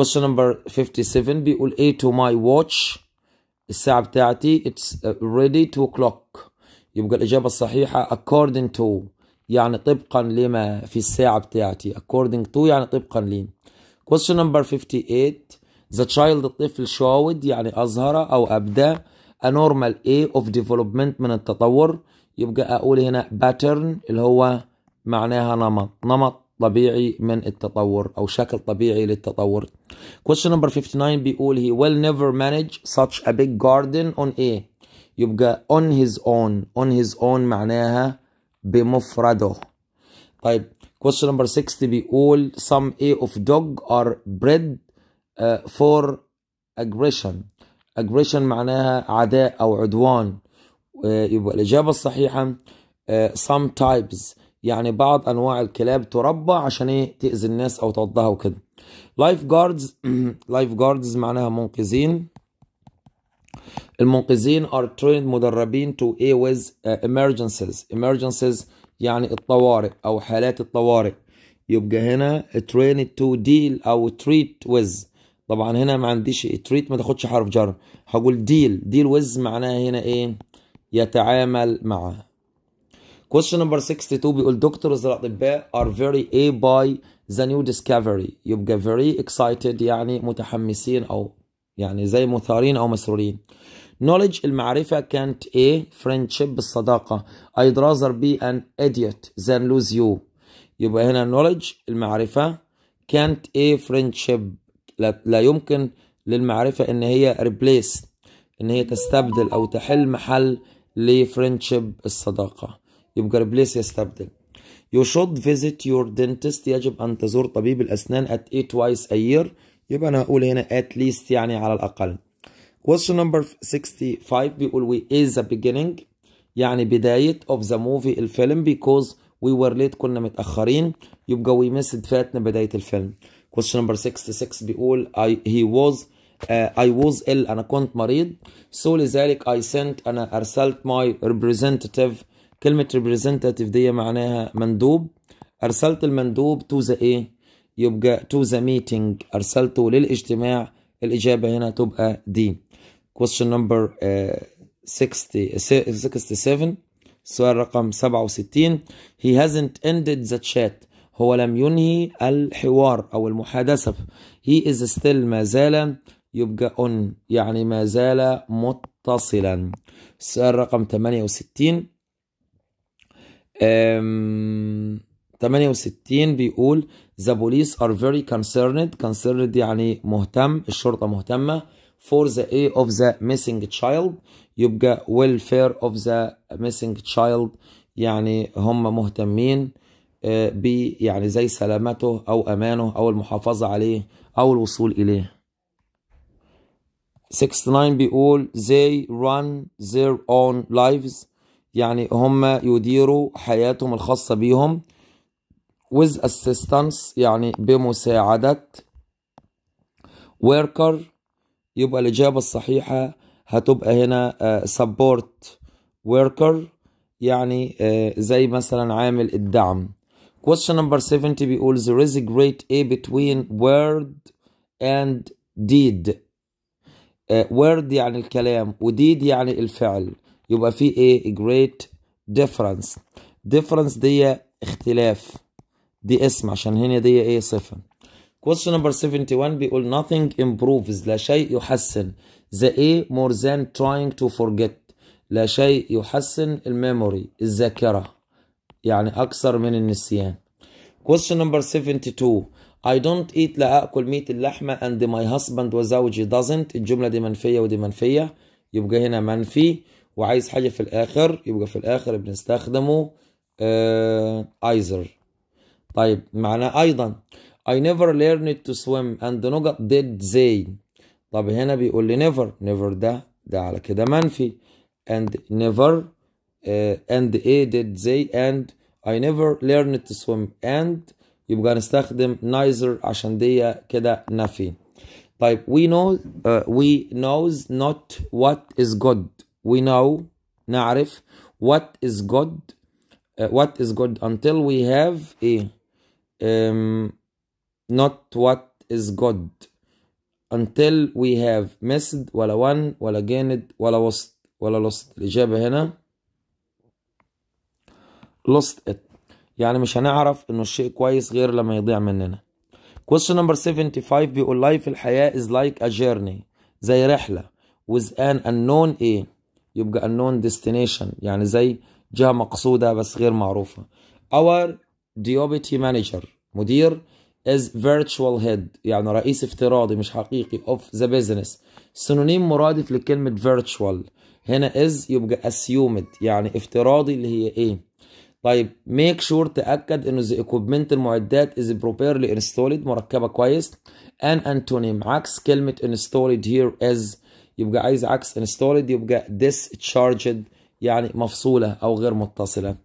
question number 57 بيقول A to my watch الساعة بتاعتي it's ready to clock يبقى الإجابة الصحيحة according to يعني طبقا لما في الساعة بتاعتي according to يعني طبقا لي question number 58 the child الطفل شاود يعني أظهر أو أبدى a normal A of development من التطور يبقى أقول هنا pattern اللي هو معناها نمط نمط طبيعي من التطور أو شكل طبيعي للتطور question number 59 بيقول he will never manage such a big garden on A يبقى on his own on his own معناها بمفرده طيب question number 6 بيقول some a of dog are bred uh, for aggression aggression معناها عداء أو عدوان uh, يبقى الإجابة الصحيحة uh, some types يعني بعض أنواع الكلاب تربى عشان إيه تأذي الناس أو تعضها وكده lifeguards lifeguards معناها منقذين المنقذين are trained مدربين to a with emergencies emergencies يعني الطوارئ أو حالات الطوارئ يبقى هنا trained to deal أو treat with طبعا هنا ما عنديش treat ما تاخدش حرف جر هقول deal deal with معناها هنا إيه يتعامل معه question number 62 بيقول doctors الأطباء are very a by the new discovery يبقى very excited يعني متحمسين أو يعني زي مثارين أو مسرورين نوليدج المعرفة كانت ايه فريندشيب الصداقة I'd rather be an idiot than lose you يبقى هنا نوليدج المعرفة كانت ايه فريندشيب لا, لا يمكن للمعرفة إن هي ريبليس إن هي تستبدل أو تحل محل لفريندشيب الصداقة يبقى ريبليس يستبدل You should visit your dentist يجب أن تزور طبيب الأسنان at A twice a year يبقى انا هقول هنا at least يعني على الاقل question number 65 بيقول we is the beginning يعني بداية of the movie الفيلم because we were late كنا متأخرين يبقى we missed فاتنا بداية الفيلم question number 66 بيقول I, he was uh, I was ill أنا كنت مريض so لذلك I sent أنا أرسلت my representative كلمة representative دي معناها مندوب أرسلت المندوب to the A يبقى to the meeting أرسلته للاجتماع الإجابة هنا تبقى دي question number uh, 60, 67 السؤال رقم 67 he hasn't ended the chat هو لم ينهي الحوار أو المحادثة he is still ما زال يبقى on يعني ما زال متصلا السؤال رقم 68 68 بيقول The police are very concerned concerned يعني مهتم الشرطة مهتمة for the A of the missing child يبقى welfare of the missing child يعني هم مهتمين آه، ب يعني زي سلامته أو أمانه أو المحافظة عليه أو الوصول إليه 69 بيقول they run their own lives يعني هم يديروا حياتهم الخاصة بيهم with assistance يعني بمساعدة worker يبقى الإجابة الصحيحة هتبقى هنا support worker يعني زي مثلا عامل الدعم question number 70 بيقول there is a great a between word and deed word يعني الكلام وديد يعني الفعل يبقى في ايه great difference difference دي اختلاف دي اسم عشان هنا دي ايه صفه question number 71 بيقول nothing improves لا شيء يحسن the a more than trying to forget لا شيء يحسن الميموري الذاكره يعني اكثر من النسيان question number 72 I don't eat لا اكل ميت اللحمه and my husband وزوجي doesn't الجمله دي منفيه ودي منفيه يبقى هنا منفي وعايز حاجه في الاخر يبقى في الاخر بنستخدمه uh, either طيب معناه أيضا I never learned to swim and نقط did they طب هنا بيقول لي never never ده ده على كده منفي and never uh, and a did they and I never learned to swim and يبقى نستخدم neither عشان دي كده نفي طيب we know uh, we knows not what is good we know نعرف what is good uh, what is good until we have a um, not what is good until we have missed ولا وان ولا جاند ولا وسط ولا lost الإجابة هنا lost it يعني مش هنعرف إنه الشيء كويس غير لما يضيع مننا question number 75 بيقول life الحياة is like a journey زي رحلة with an unknown ايه يبقى unknown destination يعني زي جهة مقصودة بس غير معروفة our ديوبيتي مانجر مدير از فيرتشوال هيد يعني رئيس افتراضي مش حقيقي اوف ذا بزنس سنونيم مرادف لكلمة فيرتشوال هنا از يبقى اسيومد يعني افتراضي اللي هي ايه طيب ميك شور sure تأكد انه ذا ايكوبمنت المعدات از بروبير انستولد مركبة كويس ان انتونيم عكس كلمة انستولد هير از يبقى عايز عكس انستولد يبقى ديس تشارجد يعني مفصولة أو غير متصلة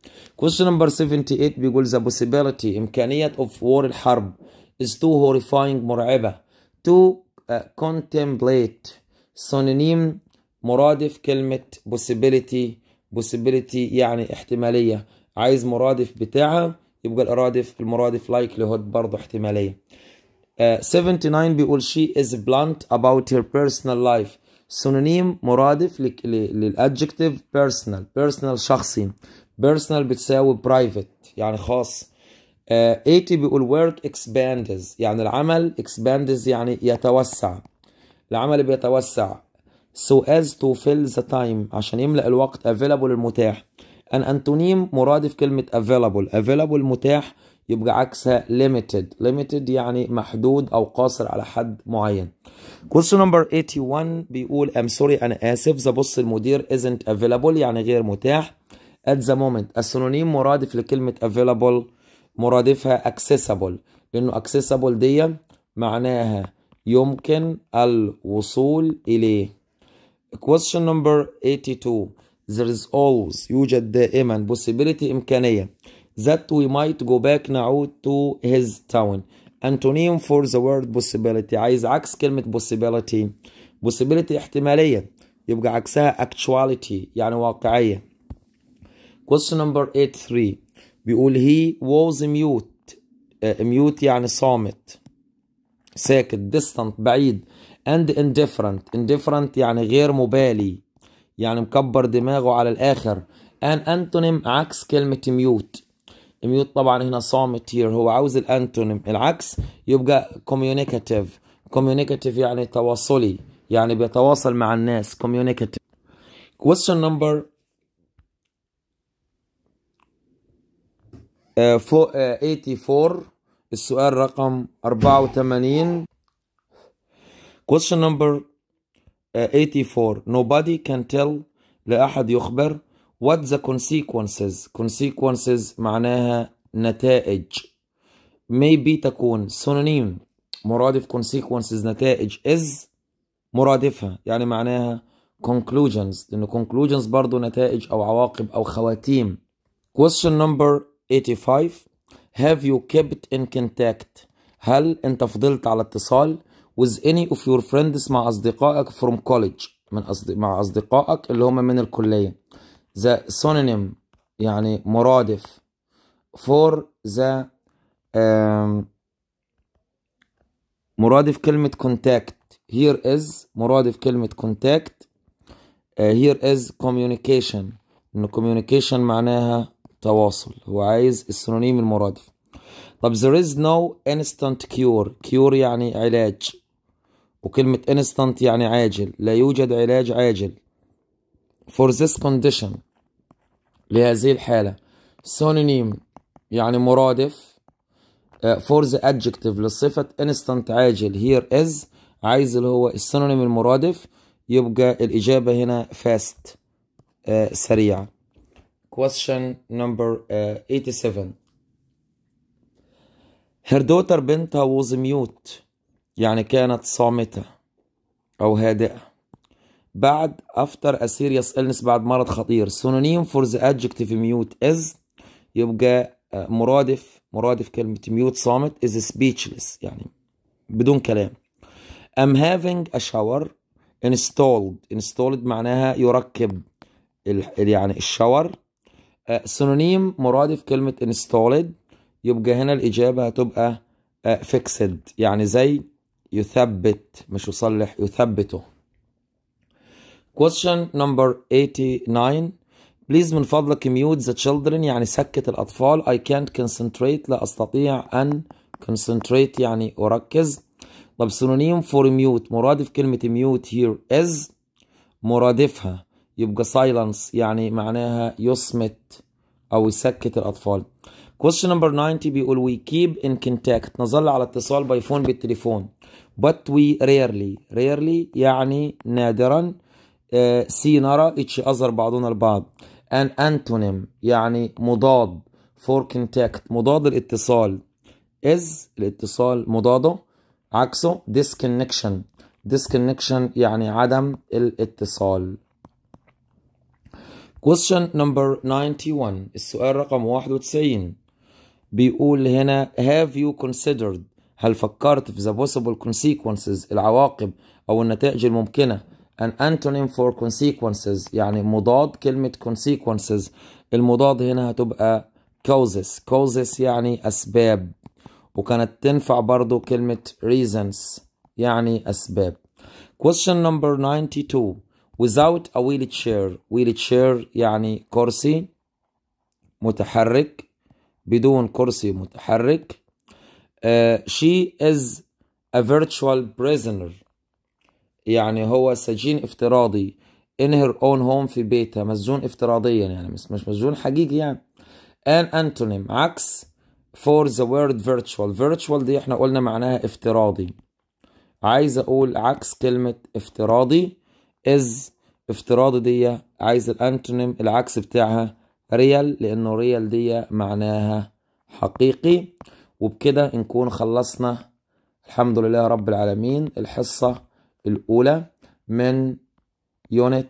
question number 78 بيقول the possibility إمكانية of war الحرب is too horrifying مرعبة to uh, contemplate synonym مرادف كلمة possibility possibility يعني احتمالية عايز مرادف بتاعها يبقى الارادف المرادف likelihood برضه احتمالية uh, 79 بيقول she is blunt about her personal life سونونيم مرادف للادجكتيف بيرسونال بيرسونال شخصي بيرسونال بتساوي برايفت يعني خاص اي آه، تي بيقول ورك اكسباندز يعني العمل اكسباندز يعني يتوسع العمل بيتوسع so as to fill the time عشان يملأ الوقت available المتاح ان انتونيم مرادف كلمة available available متاح يبقى عكسها limited limited يعني محدود أو قاصر على حد معين question number 81 بيقول I'm sorry أنا آسف the boss المدير isn't available يعني غير متاح at the moment السينونيم مرادف لكلمة available مرادفها accessible لأنه accessible دي معناها يمكن الوصول إليه question number 82 there is always يوجد دائما possibility إمكانية that we might go back now to his town antonym for the word possibility عايز عكس كلمة possibility possibility احتمالية يبقى عكسها actuality يعني واقعية question number 83 بيقول he was mute uh, mute يعني صامت ساكت distant بعيد and indifferent indifferent يعني غير مبالي يعني مكبر دماغه على الآخر And antonym عكس كلمة mute ميوت طبعا هنا صامت هو عاوز الانتونيم العكس يبقى كوميونيكاتيف كوميونيكاتيف يعني تواصلي يعني بيتواصل مع الناس كوميونيكاتيف question number uh, for, uh, 84 السؤال رقم 84 question number آه، uh, 84 nobody can tell لا أحد يخبر What the consequences consequences معناها نتائج maybe تكون synonym مرادف consequences نتائج is مرادفها يعني معناها conclusions لأن conclusions برضو نتائج أو عواقب أو خواتيم question number 85 have you kept in contact هل أنت فضلت على اتصال with any of your friends مع أصدقائك from college من أصدق... مع أصدقائك اللي هم من الكلية the synonym يعني مرادف for the um, مرادف كلمة contact here is مرادف كلمة contact uh, here is communication إن communication معناها تواصل هو عايز السنونيم المرادف طب there is no instant cure cure يعني علاج وكلمة instant يعني عاجل لا يوجد علاج عاجل for this condition لهذه الحالة سونينيم يعني مرادف ذا ادجكتيف لصفة انستنت عاجل هير از عايز اللي هو السينونيم المرادف يبقى الإجابة هنا فاست uh, سريعة question number uh, 87 her daughter بنتها was mute يعني كانت صامتة أو هادئة بعد افتر ا serious illness بعد مرض خطير سونونيم فور ذا ادجكتيف ميوت از يبقى آه، مرادف مرادف كلمة ميوت صامت از سبيتشلس يعني بدون كلام ام هافينج ا شاور انستولد انستولد معناها يركب يعني الشاور سونونيم آه، مرادف كلمة انستولد يبقى هنا الإجابة هتبقى فيكسد آه، يعني زي يثبت مش يصلح يثبته question number 89 please من فضلك mute the children يعني سكت الأطفال I can't concentrate لا أستطيع أن concentrate يعني أركز طب synonym for mute مرادف كلمة mute here is مرادفها يبقى silence يعني معناها يصمت أو يسكت الأطفال question number 90 بيقول we keep in contact نظل على اتصال باي فون بالتليفون but we rarely rarely يعني نادرا آه، سي نرى اتش أظهر بعضنا البعض ان انتونيم يعني مضاد فور كونتاكت مضاد الاتصال از الاتصال مضاده عكسه disconnection disconnection يعني عدم الاتصال question number 91 السؤال رقم 91 بيقول هنا have you considered هل فكرت في the possible consequences العواقب أو النتائج الممكنة an antonym for consequences يعني مضاد كلمة consequences المضاد هنا هتبقى causes causes يعني أسباب وكانت تنفع برضو كلمة reasons يعني أسباب question number 92 without a wheelchair wheelchair يعني كرسي متحرك بدون كرسي متحرك uh, she is a virtual prisoner يعني هو سجين افتراضي in her own home في بيتها مسجون افتراضيا يعني مش مش مسجون حقيقي يعني an antonym عكس for the word virtual virtual دي احنا قلنا معناها افتراضي عايز اقول عكس كلمة افتراضي is افتراضي دي عايز الانتونيم العكس بتاعها ريال لانه ريال دي معناها حقيقي وبكده نكون خلصنا الحمد لله رب العالمين الحصة الأولى من يونت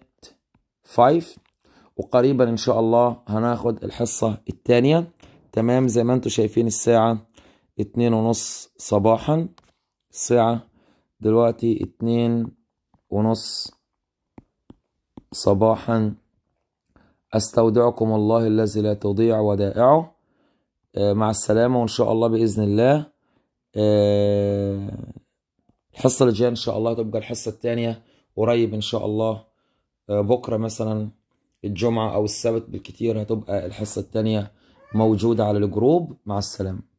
5 وقريبا إن شاء الله هناخد الحصة الثانية تمام زي ما انتم شايفين الساعة اتنين ونص صباحا الساعة دلوقتي اتنين ونص صباحا استودعكم الله الذي لا تضيع ودائعه آه، مع السلامة وإن شاء الله بإذن الله آه، الحصه اللي جايه ان شاء الله تبقى الحصه الثانيه قريب ان شاء الله آه، بكره مثلا الجمعه او السبت بالكتير هتبقى الحصه الثانيه موجوده على الجروب مع السلامه